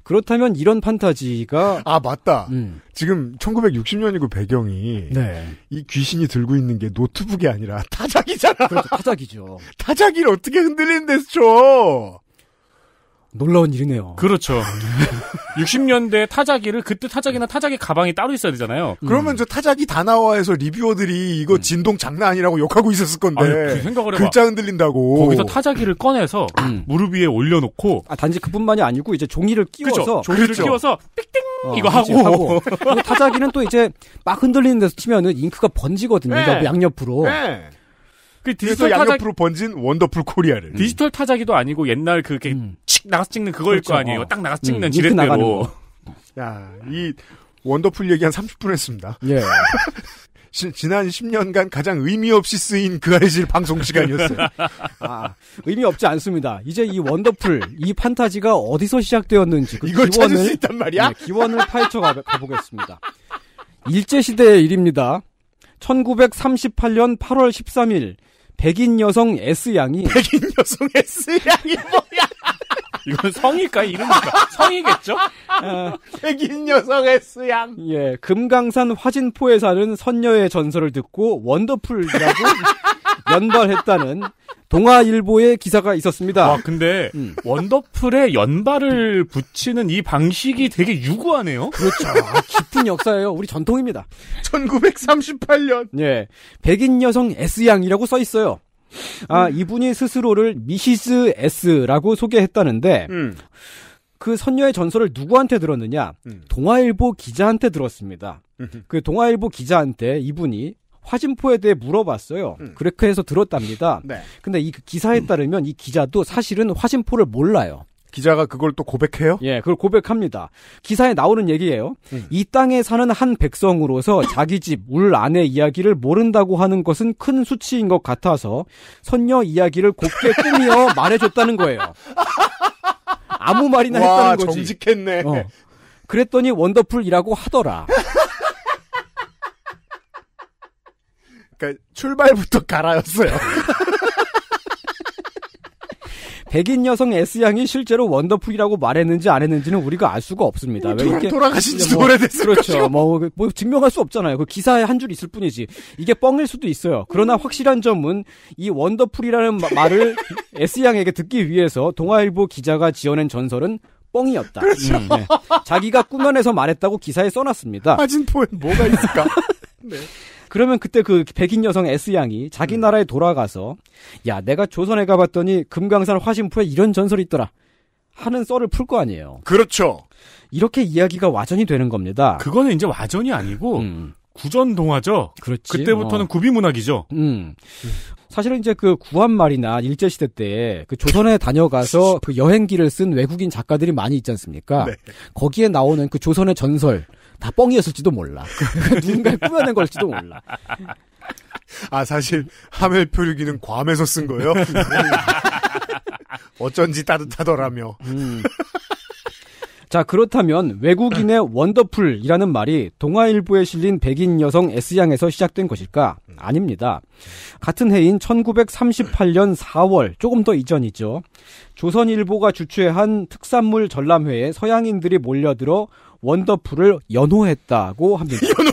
그렇다면 이런 판타지가 아 맞다. 음. 지금 1960년이고 배경이 네. 이 귀신이 들고 있는 게 노트북이 아니라 타자기잖아. 그렇죠, 타자기죠. (laughs) 타자기를 어떻게 흔들리는 데서 쳐? 놀라운 일이네요. 그렇죠. 60년대 (laughs) 타자기를 그때 타자기나 타자기 가방이 따로 있어야 되잖아요. 음. 그러면 음. 저 타자기 다나와에서 리뷰어들이 이거 음. 진동 장난 아니라고 욕하고 있었을 건데. 아니, 그 생각을 해봐. 글자 흔들린다고. 거기서 타자기를 꺼내서 음. 무릎 위에 올려놓고. 아 단지 그뿐만이 아니고 이제 종이를 끼워서. 그쵸? 종이를 그렇죠. 끼워서 삑띵 어, 이거 하고. 하고. 타자기는 또 이제 막 흔들리는 데서 치면은 잉크가 번지거든요. 네. 양옆으로. 네. 그 디지털 타작... 양옆으로 번진 원더풀 코리아를. 디지털 타자기도 아니고 옛날 그게 음. 나가서 찍는 그거일 그렇죠. 거 아니에요. 어. 딱 나가서 찍는 음, 지렛대로. 야, 이 원더풀 얘기 한 30분 했습니다. 예. (laughs) 시, 지난 10년간 가장 의미 없이 쓰인 그 아이실 방송 시간이었어요. (laughs) 아, 의미 없지 않습니다. 이제 이 원더풀, 이 판타지가 어디서 시작되었는지 그 이걸 기원을, 찾을 수 있단 말이야? 네, 기원을 파헤쳐 가, 가보겠습니다. 일제시대의 일입니다. 1938년 8월 13일 백인 여성 S양이 (laughs) 백인 여성 S양이 뭐야? 이건 성일까 이름일까? 성이겠죠? 어, 백인 여성 S양. 예, 금강산 화진포에 사는 선녀의 전설을 듣고 원더풀이라고 (laughs) 연발했다는 동아일보의 기사가 있었습니다. 아, 근데 음. 원더풀에 연발을 붙이는 이 방식이 되게 유구하네요. 그렇죠. 아, 깊은 역사예요. 우리 전통입니다. 1938년. 예. 백인 여성 S양이라고 써 있어요. 아, 음. 이분이 스스로를 미시스 S라고 소개했다는데 음. 그 선녀의 전설을 누구한테 들었느냐? 음. 동아일보 기자한테 들었습니다. 그 동아일보 기자한테 이분이 화진포에 대해 물어봤어요. 음. 그렇게 해서 들었답니다. 네. 근데 이 기사에 따르면 이 기자도 사실은 화진포를 몰라요. 기자가 그걸 또 고백해요? 예, 그걸 고백합니다. 기사에 나오는 얘기예요. 음. 이 땅에 사는 한 백성으로서 (laughs) 자기 집, 울 안의 이야기를 모른다고 하는 것은 큰 수치인 것 같아서 선녀 이야기를 곱게 꾸미어 (laughs) 말해줬다는 거예요. 아무 말이나 와, 했다는 거지. 정직했네. 어. 그랬더니 원더풀이라고 하더라. 그러니까 출발부터 가라였어요. (laughs) 백인 여성 S양이 실제로 원더풀이라고 말했는지 안 했는지는 우리가 알 수가 없습니다. 왜이렇게 돌아가신 지 뭐, 오래됐어요. 그렇죠. 뭐, 뭐, 증명할 수 없잖아요. 그 기사에 한 줄 있을 뿐이지. 이게 뻥일 수도 있어요. 그러나 확실한 점은 이 원더풀이라는 마, 말을 (laughs) S양에게 듣기 위해서 동아일보 기자가 지어낸 전설은 뻥이었다. 그렇죠. 음, 네. 자기가 꾸며내서 말했다고 기사에 써놨습니다. 하진포엔 (laughs) 뭐가 있을까? 네. 그러면 그때 그 백인 여성 S 양이 자기 음. 나라에 돌아가서 야 내가 조선에 가봤더니 금강산 화신포에 이런 전설이 있더라 하는 썰을 풀 거 아니에요. 그렇죠. 이렇게 이야기가 와전이 되는 겁니다. 그거는 이제 와전이 아니고 음. 구전 동화죠. 그렇지. 그때부터는 어. 뭐. 구비 문학이죠. 음. 사실은 이제 그 구한 말이나 일제 시대 때 그 조선에 다녀가서 (laughs) 그 여행기를 쓴 외국인 작가들이 많이 있지 않습니까? 네. 거기에 나오는 그 조선의 전설 다 뻥이었을지도 몰라. (laughs) 누군가 꾸며낸 걸지도 몰라. 아 사실 하멜 표류기는 괌에서 쓴 거예요. (laughs) 어쩐지 따뜻하더라며. 음. 자, 그렇다면 외국인의 (clears throat) 원더풀이라는 말이 동아일보에 실린 백인 여성 S양에서 시작된 것일까? 아닙니다. 같은 해인 1938년 4월, 조금 더 이전이죠. 조선일보가 주최한 특산물 전람회에 서양인들이 몰려들어 원더풀을 연호했다고 합니다. (laughs) 연호!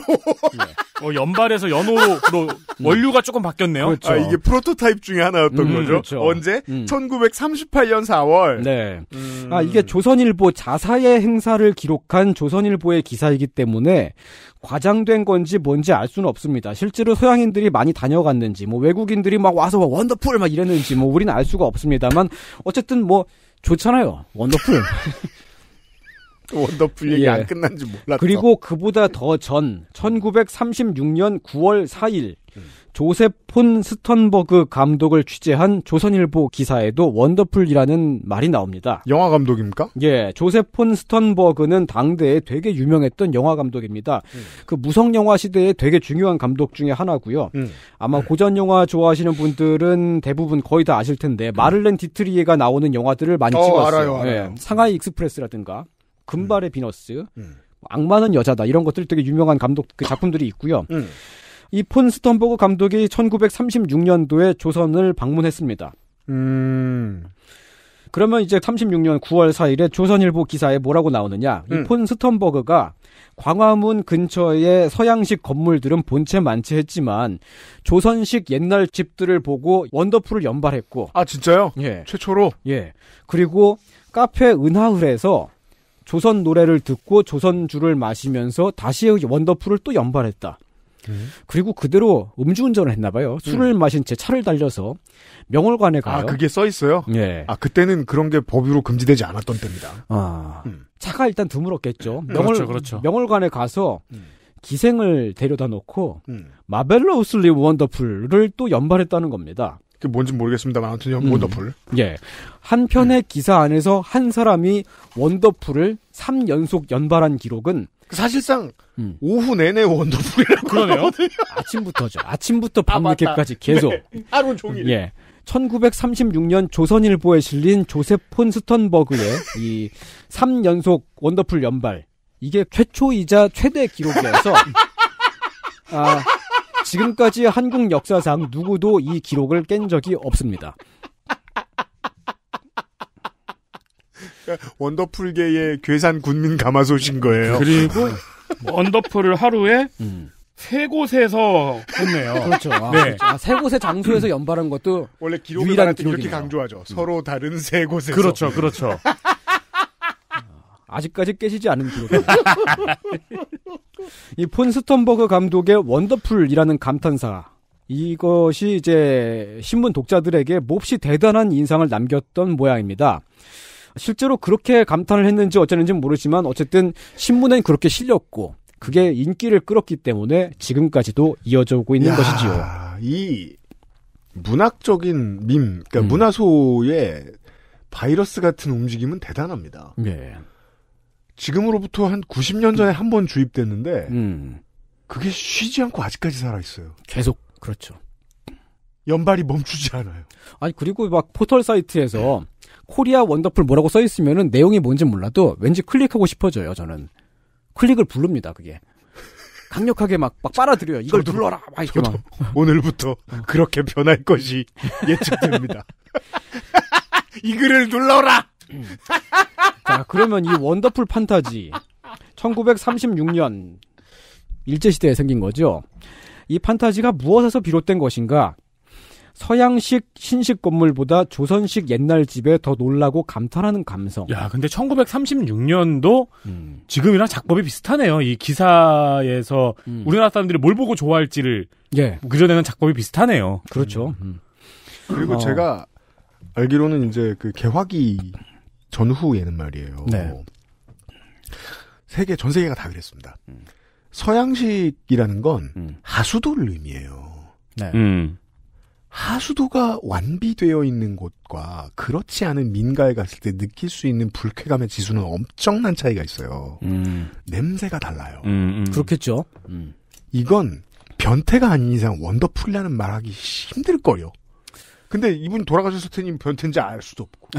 예. 어, 뭐 연발에서 연호로 음. 원류가 조금 바뀌었네요. 그렇죠. 아, 이게 프로토타입 중에 하나였던 음, 거죠. 그렇죠. 언제? 음. 1938년 4월. 네. 음. 아, 이게 조선일보 자사의 행사를 기록한 조선일보의 기사이기 때문에 과장된 건지 뭔지 알 수는 없습니다. 실제로 서양인들이 많이 다녀갔는지, 뭐 외국인들이 막 와서 막 원더풀 막 이랬는지, 뭐 우리는 알 수가 없습니다만 어쨌든 뭐 좋잖아요. 원더풀. (laughs) 원더풀 얘기 예. 안 끝난지 몰랐어. 그리고 그보다 더 전 1936년 9월 4일 조세폰 스턴버그 감독을 취재한 조선일보 기사에도 원더풀이라는 말이 나옵니다. 영화 감독입니까? 예, 조세폰 스턴버그는 당대에 되게 유명했던 영화 감독입니다. 음. 그 무성 영화 시대에 되게 중요한 감독 중에 하나고요. 음. 아마 고전 영화 좋아하시는 분들은 대부분 거의 다 아실 텐데 마를렌 디트리에가 나오는 영화들을 많이 어, 찍었어요. 알아요, 알아요. 예, 상하이 익스프레스라든가 금발의 음. 비너스, 뭐 음. 악마는 여자다 이런 것들 되게 유명한 감독 그 아. 작품들이 있고요. 음. 이폰 스턴버그 감독이 1936년도에 조선을 방문했습니다. 음. 그러면 이제 36년 9월 4일에 조선일보 기사에 뭐라고 나오느냐? 음. 이폰 스턴버그가 광화문 근처의 서양식 건물들은 본체 만체 했지만 조선식 옛날 집들을 보고 원더풀을 연발했고 아 진짜요? 예 최초로 예 그리고 카페 은하을에서 조선 노래를 듣고 조선주를 마시면서 다시 원더풀을 또 연발했다. 음. 그리고 그대로 음주운전을 했나 봐요. 술을 음. 마신 채 차를 달려서 명월관에 아, 가요. 아, 그게 써 있어요? 예. 아, 그때는 그런 게 법으로 금지되지 않았던 때입니다. 아. 음. 차가 일단 드물었겠죠. 음. 명월, 그렇죠, 그렇죠. 명월관에 가서 음. 기생을 데려다 놓고 마벨로우슬리 원더풀을 또 연발했다는 겁니다. 그 뭔지 모르겠습니다만 아무튼 음. 원더풀. 예. 한편의 음. 기사 안에서 한 사람이 원더풀을 3연속 연발한 기록은 그 사실상 음. 오후 내내 원더풀이라고 그러네요. 아침부터죠. 아침부터 아, 밤늦게까지 아, 계속 네. 하루 종일. 예. 1936년 조선일보에 실린 조셉 폰 스턴버그의 이 3연속 원더풀 연발 이게 최초이자 최대 기록이어서 (laughs) 아 지금까지 한국 역사상 누구도 이 기록을 깬 적이 없습니다. 그러니까 원더풀계의 괴산 군민 가마솥인 거예요. 그리고 원더풀을 하루에 음. 세 곳에서 했네요. 그렇죠. 아, 네. 그렇죠. 아, 세 곳의 장소에서 연발한 것도 원래 기록을 유일한 기록이렇게 강조하죠. 음. 서로 다른 세 곳에서. 그렇죠, 그렇죠. 아직까지 깨지지 않은 기록. (laughs) 이폰 스톤버그 감독의 원더풀이라는 감탄사. 이것이 이제 신문 독자들에게 몹시 대단한 인상을 남겼던 모양입니다. 실제로 그렇게 감탄을 했는지 어쨌는지 모르지만 어쨌든 신문엔 그렇게 실렸고 그게 인기를 끌었기 때문에 지금까지도 이어져 오고 있는 야, 것이지요. 이 문학적인 밈, 그러니까 음. 문화소의 바이러스 같은 움직임은 대단합니다. 네. 지금으로부터 한 90년 전에 한 번 주입됐는데 음. 그게 쉬지 않고 아직까지 살아 있어요. 계속 그렇죠. 연발이 멈추지 않아요. 아니 그리고 막 포털 사이트에서 코리아 원더풀 뭐라고 써 있으면은 내용이 뭔지 몰라도 왠지 클릭하고 싶어져요. 저는 클릭을 부릅니다. 그게 강력하게 막, 막 빨아들여요. 이걸 저도, 눌러라. 막 이렇게 막. 오늘부터 그렇게 변할 것이 예측됩니다. (laughs) 이 글을 눌러라. 음. 자, 그러면 이 원더풀 판타지 1936년 일제시대에 생긴 거죠. 이 판타지가 무엇에서 비롯된 것인가? 서양식 신식 건물보다 조선식 옛날 집에 더 놀라고 감탄하는 감성. 야, 근데 1936년도 음. 지금이랑 작법이 비슷하네요. 이 기사에서 음. 우리나라 사람들이 뭘 보고 좋아할지를 예. 그전에는 작법이 비슷하네요. 그렇죠. 음. 음. 그리고 어. 제가 알기로는 이제 그 개화기 전후에는 말이에요. 네. 세계 전 세계가 다 그랬습니다. 음. 서양식이라는 건 음. 하수도를 의미해요. 네. 음. 하수도가 완비되어 있는 곳과 그렇지 않은 민가에 갔을 때 느낄 수 있는 불쾌감의 지수는 엄청난 차이가 있어요. 음. 냄새가 달라요. 음, 음. 그렇겠죠. 이건 변태가 아닌 이상 원더풀이라는 말하기 힘들 거요. 근데 이분 돌아가셨을 테니 변태인지 알 수도 없고. (laughs)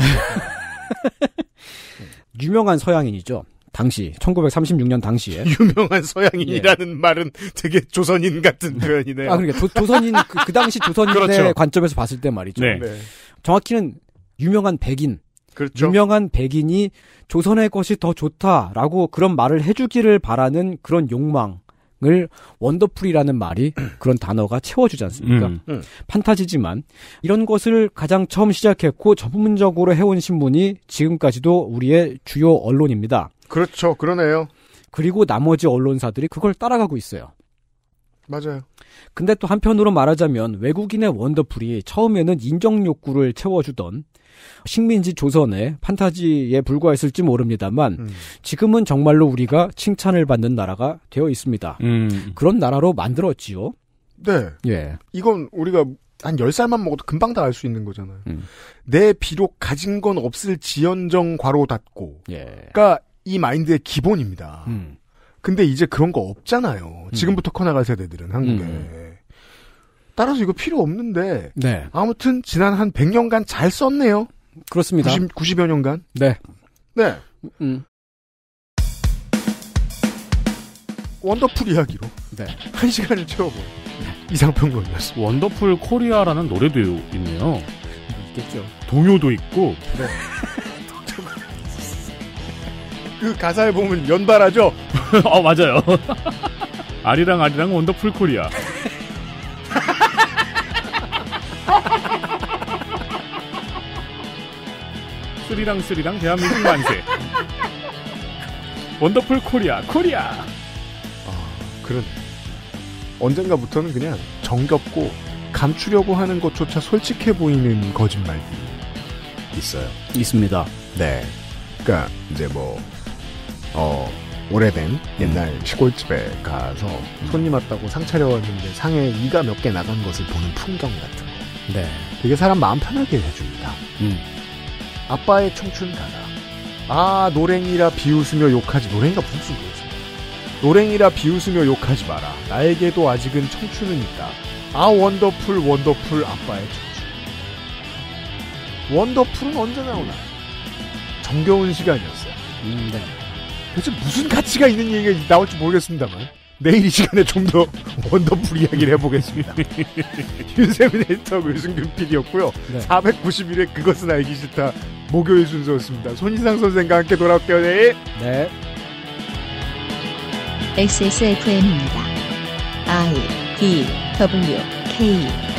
(laughs) 유명한 서양인이죠. 당시 1936년 당시에 (laughs) 유명한 서양인이라는 예. 말은 되게 조선인 같은 네. 표현이네요. 아 그러니까 조, 선인 그, 그, 당시 조선인의 그렇죠. 관점에서 봤을 때 말이죠. 네. 네. 정확히는 유명한 백인. 그렇죠. 유명한 백인이 조선의 것이 더 좋다라고 그런 말을 해주기를 바라는 그런 욕망. 을 원더풀이라는 말이 (clears throat) 그런 단어가 채워주지 않습니까? 음. 음. 판타지지만 이런 것을 가장 처음 시작했고 전문적으로 해온 신문이 지금까지도 우리의 주요 언론입니다. 그렇죠. 그러네요. 그리고 나머지 언론사들이 그걸 따라가고 있어요. 맞아요. 근데 또 한편으로 말하자면 외국인의 원더풀이 처음에는 인정 욕구를 채워주던 식민지 조선의 판타지에 불과했을지 모릅니다만 음. 지금은 정말로 우리가 칭찬을 받는 나라가 되어 있습니다. 음. 그런 나라로 만들었지요. 네. 예. 이건 우리가 한 10살만 먹어도 금방 다 알 수 있는 거잖아요. 음. 내 비록 가진 건 없을 지연정 과로 닫고. 예. 그니까 이 마인드의 기본입니다. 음. 근데 이제 그런 거 없잖아요. 음. 지금부터 커나갈 세대들은 한국에. 음. 따라서 이거 필요 없는데 네. 아무튼 지난 한 100년간 잘 썼네요. 그렇습니다. 90, 여 년간. 네. 네. 음. 원더풀 이야기로 네. 한 시간을 채워본 네. 이상평론이었습니다. 원더풀 코리아라는 노래도 있네요. 있겠죠. 동요도 있고. 네. (laughs) 그 가사에 보면 연발하죠. 아, (laughs) 맞아요. (laughs) 아리랑 아리랑 원더풀 코리아. 쓰리랑 쓰리랑 대한민국 만세. 원더풀 코리아, 코리아! 아, 그런데 언젠가부터는 그냥 정겹고 감추려고 하는 것조차 솔직해 보이는 거짓말이 있어요. 있습니다. 네. 그러니까 이제 뭐, 어, 오래된 음. 옛날 음. 시골집에 가서 음. 손님 왔다고 상 차려왔는데 상에 이가 몇 개 나간 것을 보는 풍경 같은 거. 네. 되게 사람 마음 편하게 해줍니다. 음. 아빠의 청춘 가사. 아, 노랭이라 비웃으며 욕하지, 노랭이가 무슨 소리였 노랭이라 비웃으며 욕하지 마라. 나에게도 아직은 청춘은 있다. 아, 원더풀, 원더풀, 아빠의 청춘. 원더풀은 언제 나오나? 정겨운 시간이었어요. 음, 네. 도대체 무슨 가치가 있는 얘기가 나올지 모르겠습니다만. 내일 이 시간에 좀 더 원더풀 이야기를 해보겠습니다. (laughs) 윤세민 에터고 유승균 PD였고요. 네. 491회 그것은 알기 싫다 목요일 순서였습니다. 손희상 선생과 함께 돌아올게요. 내일. 네. XSFM입니다. I D W K